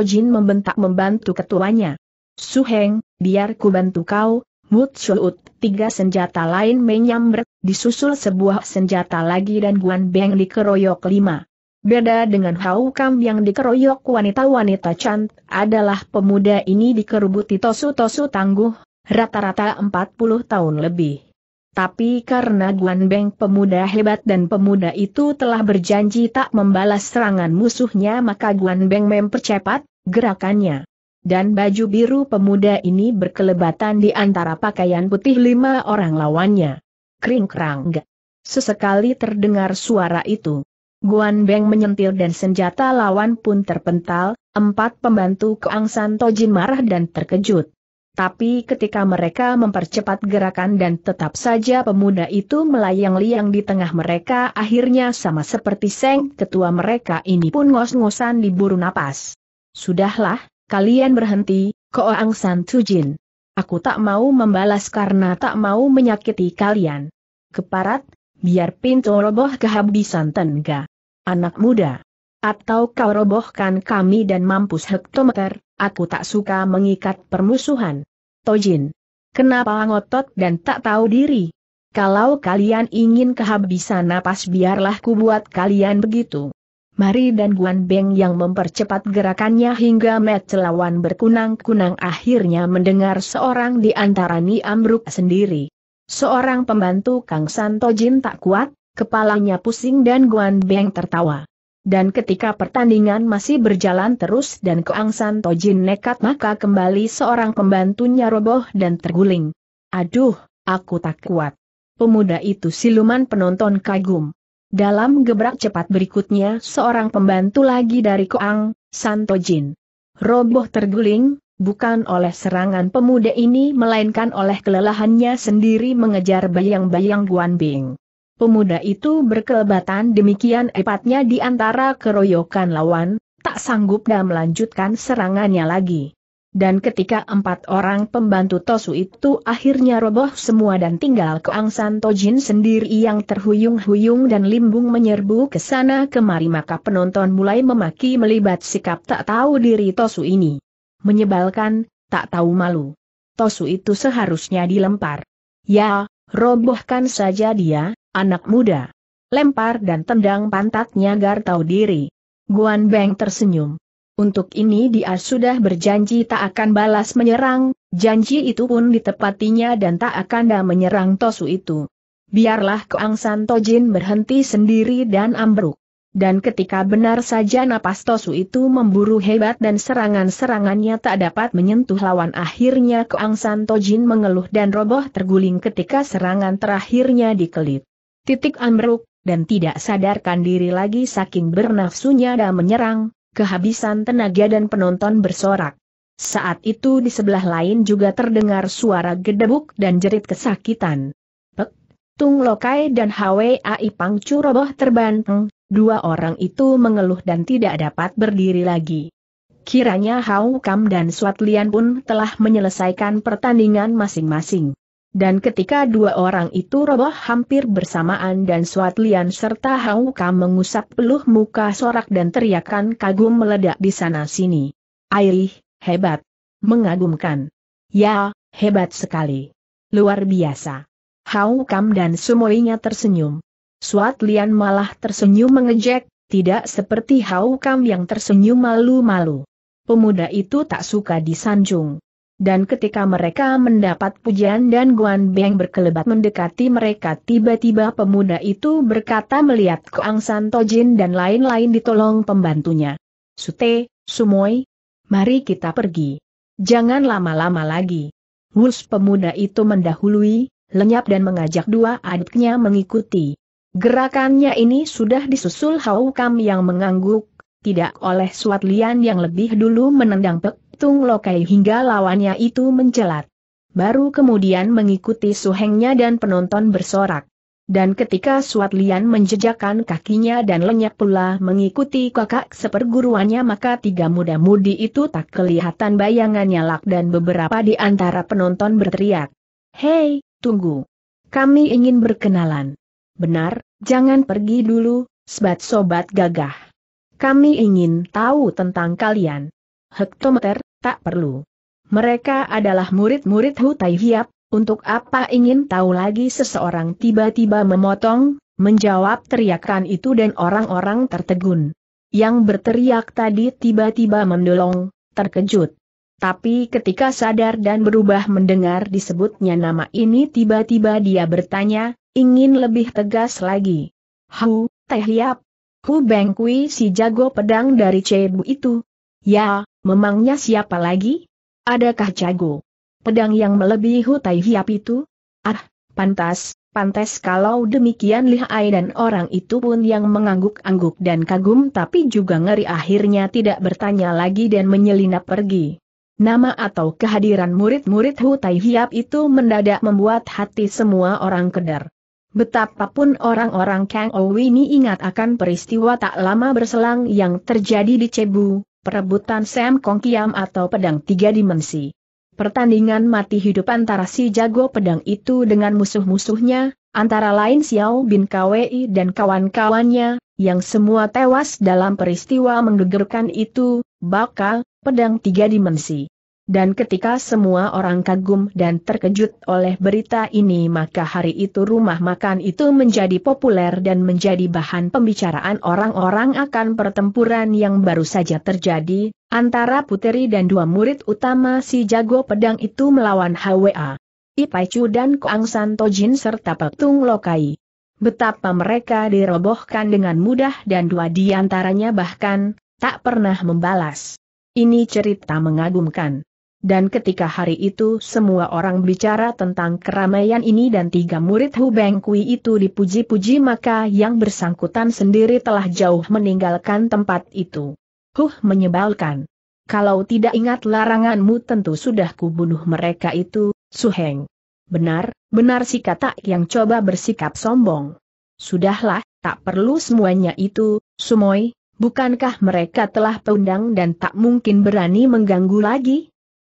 Speaker 1: Jin membentak membantu ketuanya. Suheng, biar ku bantu kau, Mut Shuut, tiga senjata lain menyambar, disusul sebuah senjata lagi dan Guan Beng dikeroyok lima. Beda dengan Hau yang dikeroyok wanita-wanita cant, adalah pemuda ini dikerubuti tosu-tosu tangguh, rata-rata 40 tahun lebih. Tapi karena Guan Beng pemuda hebat dan pemuda itu telah berjanji tak membalas serangan musuhnya maka Guan Beng mempercepat gerakannya. Dan baju biru pemuda ini berkelebatan di antara pakaian putih lima orang lawannya. Kring kerang. Sesekali terdengar suara itu. Guan Beng menyentil dan senjata lawan pun terpental, empat pembantu Keang San Tojin marah dan terkejut. Tapi ketika mereka mempercepat gerakan dan tetap saja pemuda itu melayang liang di tengah mereka akhirnya sama seperti Seng ketua mereka ini pun ngos-ngosan diburu napas. Sudahlah, kalian berhenti, Koang San Tojin. Aku tak mau membalas karena tak mau menyakiti kalian. Keparat, Biar pintu roboh kehabisan tenaga. Anak muda. Atau kau robohkan kami dan mampus hektometer, aku tak suka mengikat permusuhan. Tojin. Kenapa ngotot dan tak tahu diri? Kalau kalian ingin kehabisan napas biarlah ku buat kalian begitu. Mari dan Guan Beng yang mempercepat gerakannya hingga Met lawan berkunang-kunang akhirnya mendengar seorang di antara Ni Amruk sendiri. Seorang pembantu Kang Santo Jin tak kuat, kepalanya pusing dan Guan Beng tertawa. Dan ketika pertandingan masih berjalan terus dan Kang Santo Jin nekat maka kembali seorang pembantunya roboh dan terguling. Aduh, aku tak kuat. Pemuda itu siluman penonton kagum. Dalam gebrak cepat berikutnya seorang pembantu lagi dari Keang, Santo Jin. Roboh terguling, bukan oleh serangan pemuda ini melainkan oleh kelelahannya sendiri mengejar bayang-bayang Guan Bing. Pemuda itu berkelebatan demikian hebatnya di antara keroyokan lawan, tak sanggup dan melanjutkan serangannya lagi. Dan ketika empat orang pembantu Tosu itu akhirnya roboh semua dan tinggal Keangsan Tojin sendiri yang terhuyung-huyung dan limbung menyerbu ke sana kemari maka penonton mulai memaki melibat sikap tak tahu diri Tosu ini. Menyebalkan, tak tahu malu. Tosu itu seharusnya dilempar. Ya, robohkan saja dia, anak muda. Lempar dan tendang pantatnya gar tahu diri. Guan Beng tersenyum. Untuk ini dia sudah berjanji tak akan balas menyerang, janji itu pun ditepatinya dan tak akan dah menyerang Tosu itu. Biarlah keangsan Tojin berhenti sendiri dan ambruk dan ketika benar saja napas Tosu itu memburu hebat dan serangan-serangannya tak dapat menyentuh lawan akhirnya Keangsan Tojin mengeluh dan roboh terguling ketika serangan terakhirnya dikelit. Titik ambruk, dan tidak sadarkan diri lagi saking bernafsunya dan menyerang, kehabisan tenaga dan penonton bersorak. Saat itu di sebelah lain juga terdengar suara gedebuk dan jerit kesakitan. Tung Lokai dan Hwa Pangcu roboh terbanteng, dua orang itu mengeluh dan tidak dapat berdiri lagi. Kiranya Hau Kam dan Suat Lian pun telah menyelesaikan pertandingan masing-masing. Dan ketika dua orang itu roboh hampir bersamaan dan Suat Lian serta Hau Kam mengusap peluh muka sorak dan teriakan kagum meledak di sana-sini. Airih, hebat. Mengagumkan. Ya, hebat sekali. Luar biasa. Hau Kam dan semuanya tersenyum. Suat Lian malah tersenyum mengejek, tidak seperti Hau Kam yang tersenyum malu-malu. Pemuda itu tak suka disanjung. Dan ketika mereka mendapat pujian dan Guan Beng berkelebat mendekati mereka tiba-tiba pemuda itu berkata melihat Kuang San Tojin dan lain-lain ditolong pembantunya. Sute, Sumoy, mari kita pergi. Jangan lama-lama lagi. Wus pemuda itu mendahului, lenyap dan mengajak dua adiknya mengikuti. Gerakannya ini sudah disusul Hau Kam yang mengangguk, tidak oleh Suat Lian yang lebih dulu menendang Pek Tung Lokai hingga lawannya itu mencelat. Baru kemudian mengikuti suhengnya dan penonton bersorak. Dan ketika Suat Lian menjejakkan kakinya dan lenyap pula mengikuti kakak seperguruannya maka tiga muda-mudi itu tak kelihatan bayangannya lak dan beberapa di antara penonton berteriak. Hei, tunggu. Kami ingin berkenalan. Benar, Jangan pergi dulu, sobat-sobat gagah. Kami ingin tahu tentang kalian. Hektometer, tak perlu. Mereka adalah murid-murid Hutai Hiap, untuk apa ingin tahu lagi seseorang tiba-tiba memotong, menjawab teriakan itu dan orang-orang tertegun. Yang berteriak tadi tiba-tiba mendolong, terkejut. Tapi ketika sadar dan berubah mendengar disebutnya nama ini tiba-tiba dia bertanya, ingin lebih tegas lagi. Hu, Teh Yap. Hu Beng si jago pedang dari Cebu itu. Ya, memangnya siapa lagi? Adakah jago? Pedang yang melebihi Hu Tai Hiap itu? Ah, pantas, pantas kalau demikian lihai dan orang itu pun yang mengangguk-angguk dan kagum tapi juga ngeri akhirnya tidak bertanya lagi dan menyelinap pergi. Nama atau kehadiran murid-murid Hu Tai Hiap itu mendadak membuat hati semua orang kedar. Betapapun orang-orang Kang Owi ini ingat akan peristiwa tak lama berselang yang terjadi di Cebu, perebutan Sam Kong Kiam atau pedang tiga dimensi. Pertandingan mati hidup antara si jago pedang itu dengan musuh-musuhnya, antara lain Xiao Bin Kwei dan kawan-kawannya, yang semua tewas dalam peristiwa menggegerkan itu, bakal, pedang tiga dimensi. Dan ketika semua orang kagum dan terkejut oleh berita ini maka hari itu rumah makan itu menjadi populer dan menjadi bahan pembicaraan orang-orang akan pertempuran yang baru saja terjadi, antara puteri dan dua murid utama si jago pedang itu melawan HWA. Ipai Chu dan Kuang Tojin serta Petung Lokai. Betapa mereka dirobohkan dengan mudah dan dua di antaranya bahkan, tak pernah membalas. Ini cerita mengagumkan. Dan ketika hari itu semua orang bicara tentang keramaian ini dan tiga murid Hu Beng Kui itu dipuji-puji maka yang bersangkutan sendiri telah jauh meninggalkan tempat itu. Huh menyebalkan. Kalau tidak ingat laranganmu tentu sudah kubunuh mereka itu, Suheng. Benar, benar si kata yang coba bersikap sombong. Sudahlah, tak perlu semuanya itu, Sumoy, Bukankah mereka telah pundang dan tak mungkin berani mengganggu lagi?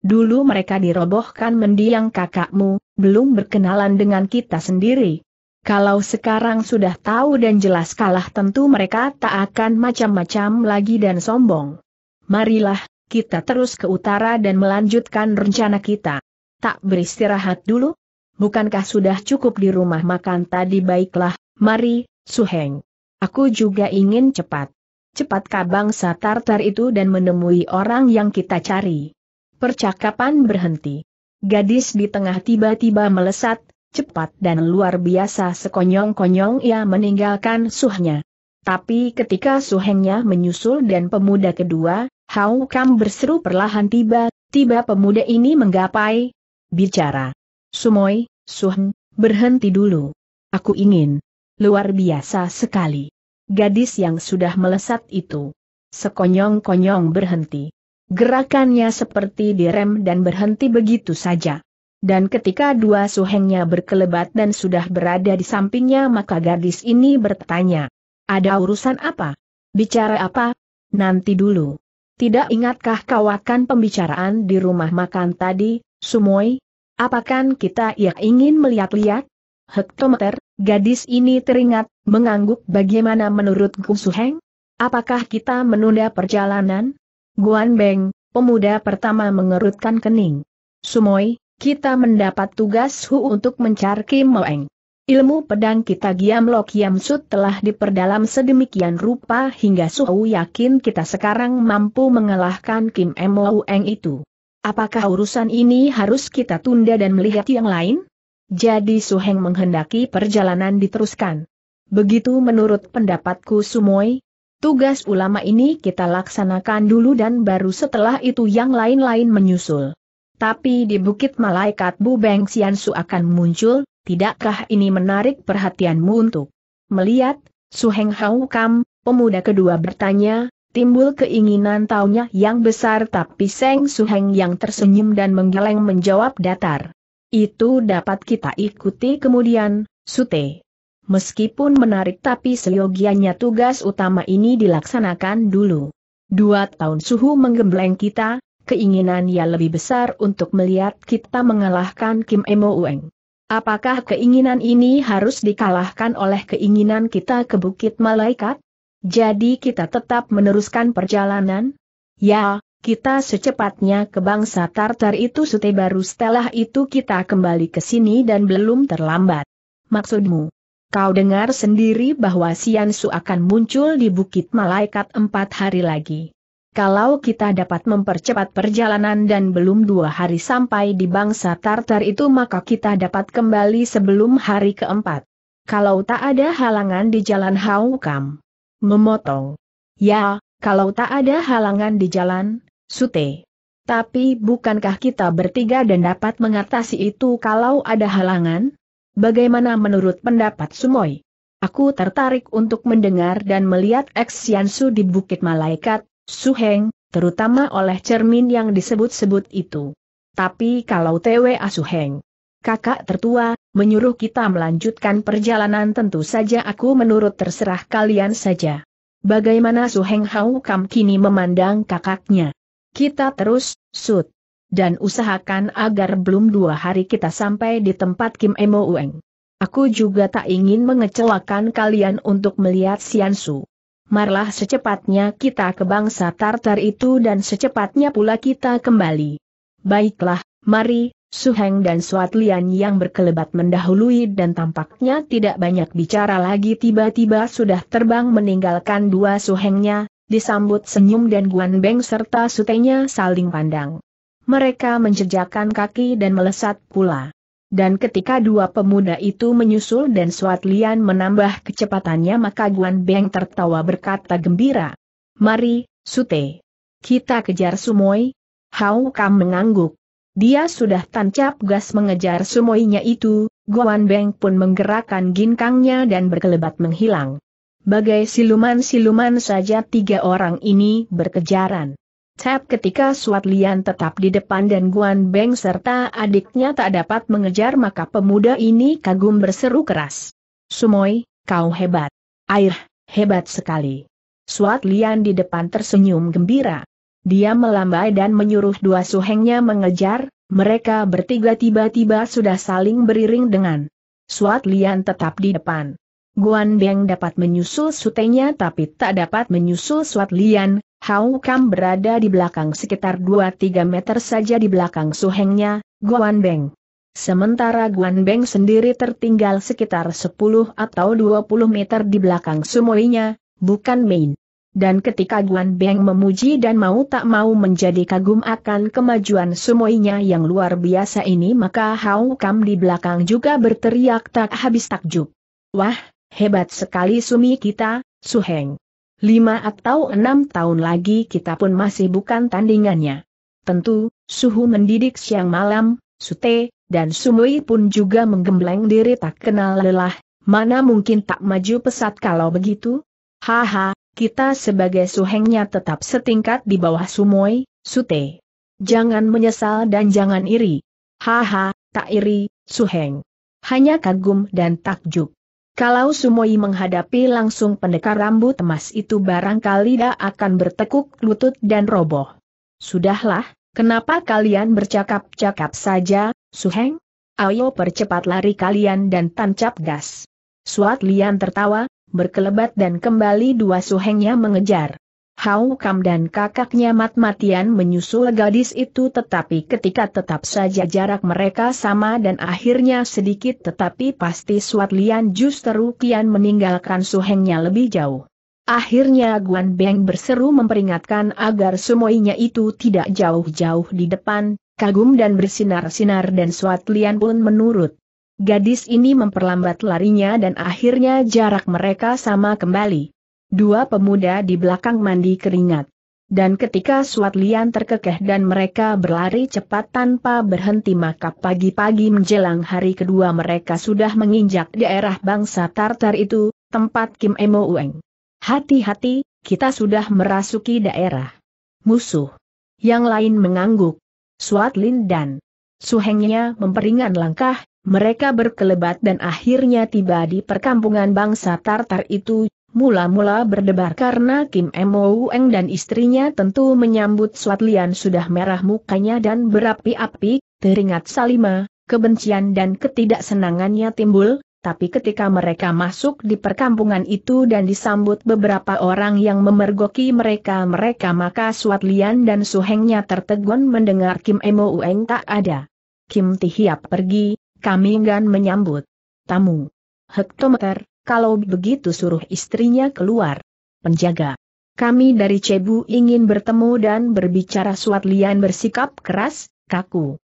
Speaker 1: Dulu mereka dirobohkan mendiang kakakmu, belum berkenalan dengan kita sendiri. Kalau sekarang sudah tahu dan jelas kalah tentu mereka tak akan macam-macam lagi dan sombong. Marilah, kita terus ke utara dan melanjutkan rencana kita. Tak beristirahat dulu? Bukankah sudah cukup di rumah makan tadi baiklah, mari, Suheng. Aku juga ingin cepat cepat kabang Satartar itu dan menemui orang yang kita cari. Percakapan berhenti. Gadis di tengah tiba-tiba melesat, cepat dan luar biasa sekonyong-konyong ia meninggalkan suhnya. Tapi ketika suhengnya menyusul dan pemuda kedua, Hau Kam berseru perlahan tiba, tiba pemuda ini menggapai, bicara. Sumoy, Suheng, berhenti dulu. Aku ingin. Luar biasa sekali gadis yang sudah melesat itu. Sekonyong-konyong berhenti. Gerakannya seperti direm dan berhenti begitu saja. Dan ketika dua suhengnya berkelebat dan sudah berada di sampingnya maka gadis ini bertanya. Ada urusan apa? Bicara apa? Nanti dulu. Tidak ingatkah kau akan pembicaraan di rumah makan tadi, Sumoy? Apakan kita yang ingin melihat-lihat? Hektometer, Gadis ini teringat, mengangguk bagaimana menurut Gu Heng? Apakah kita menunda perjalanan? Guan Beng, pemuda pertama mengerutkan kening. Sumoi, kita mendapat tugas Hu untuk mencari Kim Moeng. Ilmu pedang kita Giam Lok Kiam Sut telah diperdalam sedemikian rupa hingga Su Suhu yakin kita sekarang mampu mengalahkan Kim Moeng itu. Apakah urusan ini harus kita tunda dan melihat yang lain? Jadi Su Heng menghendaki perjalanan diteruskan. Begitu menurut pendapatku Sumoy, tugas ulama ini kita laksanakan dulu dan baru setelah itu yang lain-lain menyusul. Tapi di Bukit Malaikat Bu Beng Su akan muncul, tidakkah ini menarik perhatianmu untuk melihat, Su Heng Hau Kam, pemuda kedua bertanya, timbul keinginan taunya yang besar tapi Seng Heng yang tersenyum dan menggeleng menjawab datar. Itu dapat kita ikuti kemudian, Sute. Meskipun menarik tapi seyogianya tugas utama ini dilaksanakan dulu. Dua tahun suhu menggembleng kita, keinginan yang lebih besar untuk melihat kita mengalahkan Kim Emo Ueng. Apakah keinginan ini harus dikalahkan oleh keinginan kita ke Bukit Malaikat? Jadi kita tetap meneruskan perjalanan? Ya, kita secepatnya ke bangsa Tartar itu sute baru setelah itu kita kembali ke sini dan belum terlambat. Maksudmu? Kau dengar sendiri bahwa Sian Su akan muncul di Bukit Malaikat empat hari lagi. Kalau kita dapat mempercepat perjalanan dan belum dua hari sampai di bangsa Tartar itu maka kita dapat kembali sebelum hari keempat. Kalau tak ada halangan di jalan Haukam. Memotong. Ya, kalau tak ada halangan di jalan, Sute. Tapi bukankah kita bertiga dan dapat mengatasi itu kalau ada halangan? Bagaimana menurut pendapat Sumoy? Aku tertarik untuk mendengar dan melihat Eksiansu di Bukit Malaikat, Suheng, terutama oleh cermin yang disebut-sebut itu. Tapi kalau TWA Suheng, kakak tertua, menyuruh kita melanjutkan perjalanan tentu saja aku menurut terserah kalian saja. Bagaimana Suheng Hau Kam kini memandang kakaknya? Kita terus, sud. Dan usahakan agar belum dua hari kita sampai di tempat Kim Emo Ueng. Aku juga tak ingin mengecewakan kalian untuk melihat Siansu. Marlah secepatnya kita ke bangsa Tartar itu dan secepatnya pula kita kembali. Baiklah, mari, Suheng dan Suatlian yang berkelebat mendahului dan tampaknya tidak banyak bicara lagi tiba-tiba sudah terbang meninggalkan dua Suhengnya, disambut senyum dan Guan Beng serta sutenya saling pandang. Mereka menjejakkan kaki dan melesat pula. Dan ketika dua pemuda itu menyusul dan Suat Lian menambah kecepatannya maka Guan Beng tertawa berkata gembira. Mari, Sute. Kita kejar Sumoy. Hau Kam mengangguk. Dia sudah tancap gas mengejar Sumoynya itu, Guan Beng pun menggerakkan ginkangnya dan berkelebat menghilang. Bagai siluman-siluman saja tiga orang ini berkejaran. Tap ketika Suat Lian tetap di depan dan Guan Beng serta adiknya tak dapat mengejar maka pemuda ini kagum berseru keras. Sumoy, kau hebat. Air, hebat sekali. Suat Lian di depan tersenyum gembira. Dia melambai dan menyuruh dua suhengnya mengejar, mereka bertiga tiba-tiba sudah saling beriring dengan Suat Lian tetap di depan. Guan Beng dapat menyusul sutenya tapi tak dapat menyusul Suat Lian, Hau Kam berada di belakang sekitar 2-3 meter saja di belakang suhengnya, Guan Beng. Sementara Guan Beng sendiri tertinggal sekitar 10 atau 20 meter di belakang sumoinya, bukan main. Dan ketika Guan Beng memuji dan mau tak mau menjadi kagum akan kemajuan sumoinya yang luar biasa ini maka Hau Kam di belakang juga berteriak tak habis takjub. Wah, Hebat sekali sumi kita, Suheng. Lima atau enam tahun lagi kita pun masih bukan tandingannya. Tentu, Suhu mendidik siang malam, Sute, dan Sumui pun juga menggembleng diri tak kenal lelah, mana mungkin tak maju pesat kalau begitu? Haha, kita sebagai Suhengnya tetap setingkat di bawah Sumoi, Sute. Jangan menyesal dan jangan iri. Haha, tak iri, Suheng. Hanya kagum dan takjub. Kalau Sumoi menghadapi langsung pendekar rambut emas itu barangkali dia akan bertekuk lutut dan roboh. Sudahlah, kenapa kalian bercakap-cakap saja, Suheng? Ayo percepat lari kalian dan tancap gas. Suat Lian tertawa, berkelebat dan kembali dua suhengnya mengejar. Hau Kam dan kakaknya mat-matian menyusul gadis itu tetapi ketika tetap saja jarak mereka sama dan akhirnya sedikit tetapi pasti Suat Lian justru kian meninggalkan suhengnya lebih jauh. Akhirnya Guan Beng berseru memperingatkan agar semuanya itu tidak jauh-jauh di depan, kagum dan bersinar-sinar dan Suat Lian pun menurut. Gadis ini memperlambat larinya dan akhirnya jarak mereka sama kembali dua pemuda di belakang mandi keringat. Dan ketika Suat Lian terkekeh dan mereka berlari cepat tanpa berhenti maka pagi-pagi menjelang hari kedua mereka sudah menginjak daerah bangsa Tartar itu, tempat Kim Emo Ueng. Hati-hati, kita sudah merasuki daerah musuh. Yang lain mengangguk. Suat Lin dan Suhengnya memperingan langkah, mereka berkelebat dan akhirnya tiba di perkampungan bangsa Tartar itu mula-mula berdebar karena Kim Mo Eng dan istrinya tentu menyambut Suat Lian sudah merah mukanya dan berapi-api, teringat Salima, kebencian dan ketidaksenangannya timbul, tapi ketika mereka masuk di perkampungan itu dan disambut beberapa orang yang memergoki mereka-mereka maka Suat Lian dan Suhengnya tertegun mendengar Kim Emo Ueng tak ada. Kim Tihiap pergi, kami enggan menyambut. Tamu. Hektometer, kalau begitu suruh istrinya keluar. Penjaga. Kami dari Cebu ingin bertemu dan berbicara Suat Lian bersikap keras, kaku.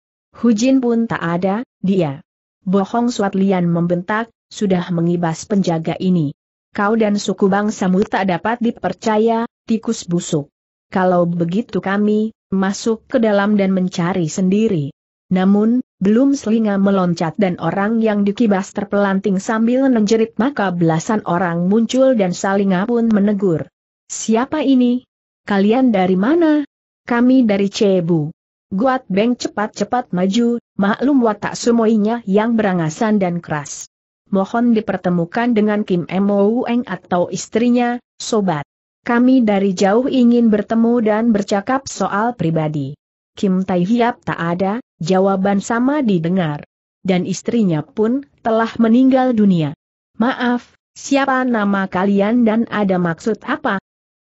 Speaker 1: Hujin pun tak ada, dia. Bohong Suat Lian membentak, sudah mengibas penjaga ini. Kau dan suku bangsamu tak dapat dipercaya, tikus busuk. Kalau begitu kami, masuk ke dalam dan mencari sendiri. Namun, belum selinga meloncat dan orang yang dikibas terpelanting sambil menjerit maka belasan orang muncul dan Salinga pun menegur. Siapa ini? Kalian dari mana? Kami dari Cebu. Guat Beng cepat-cepat maju, maklum watak sumoinya yang berangasan dan keras. Mohon dipertemukan dengan Kim Emoueng atau istrinya, sobat. Kami dari jauh ingin bertemu dan bercakap soal pribadi. Kim Tai Hiap tak ada, Jawaban sama didengar. Dan istrinya pun telah meninggal dunia. Maaf, siapa nama kalian dan ada maksud apa?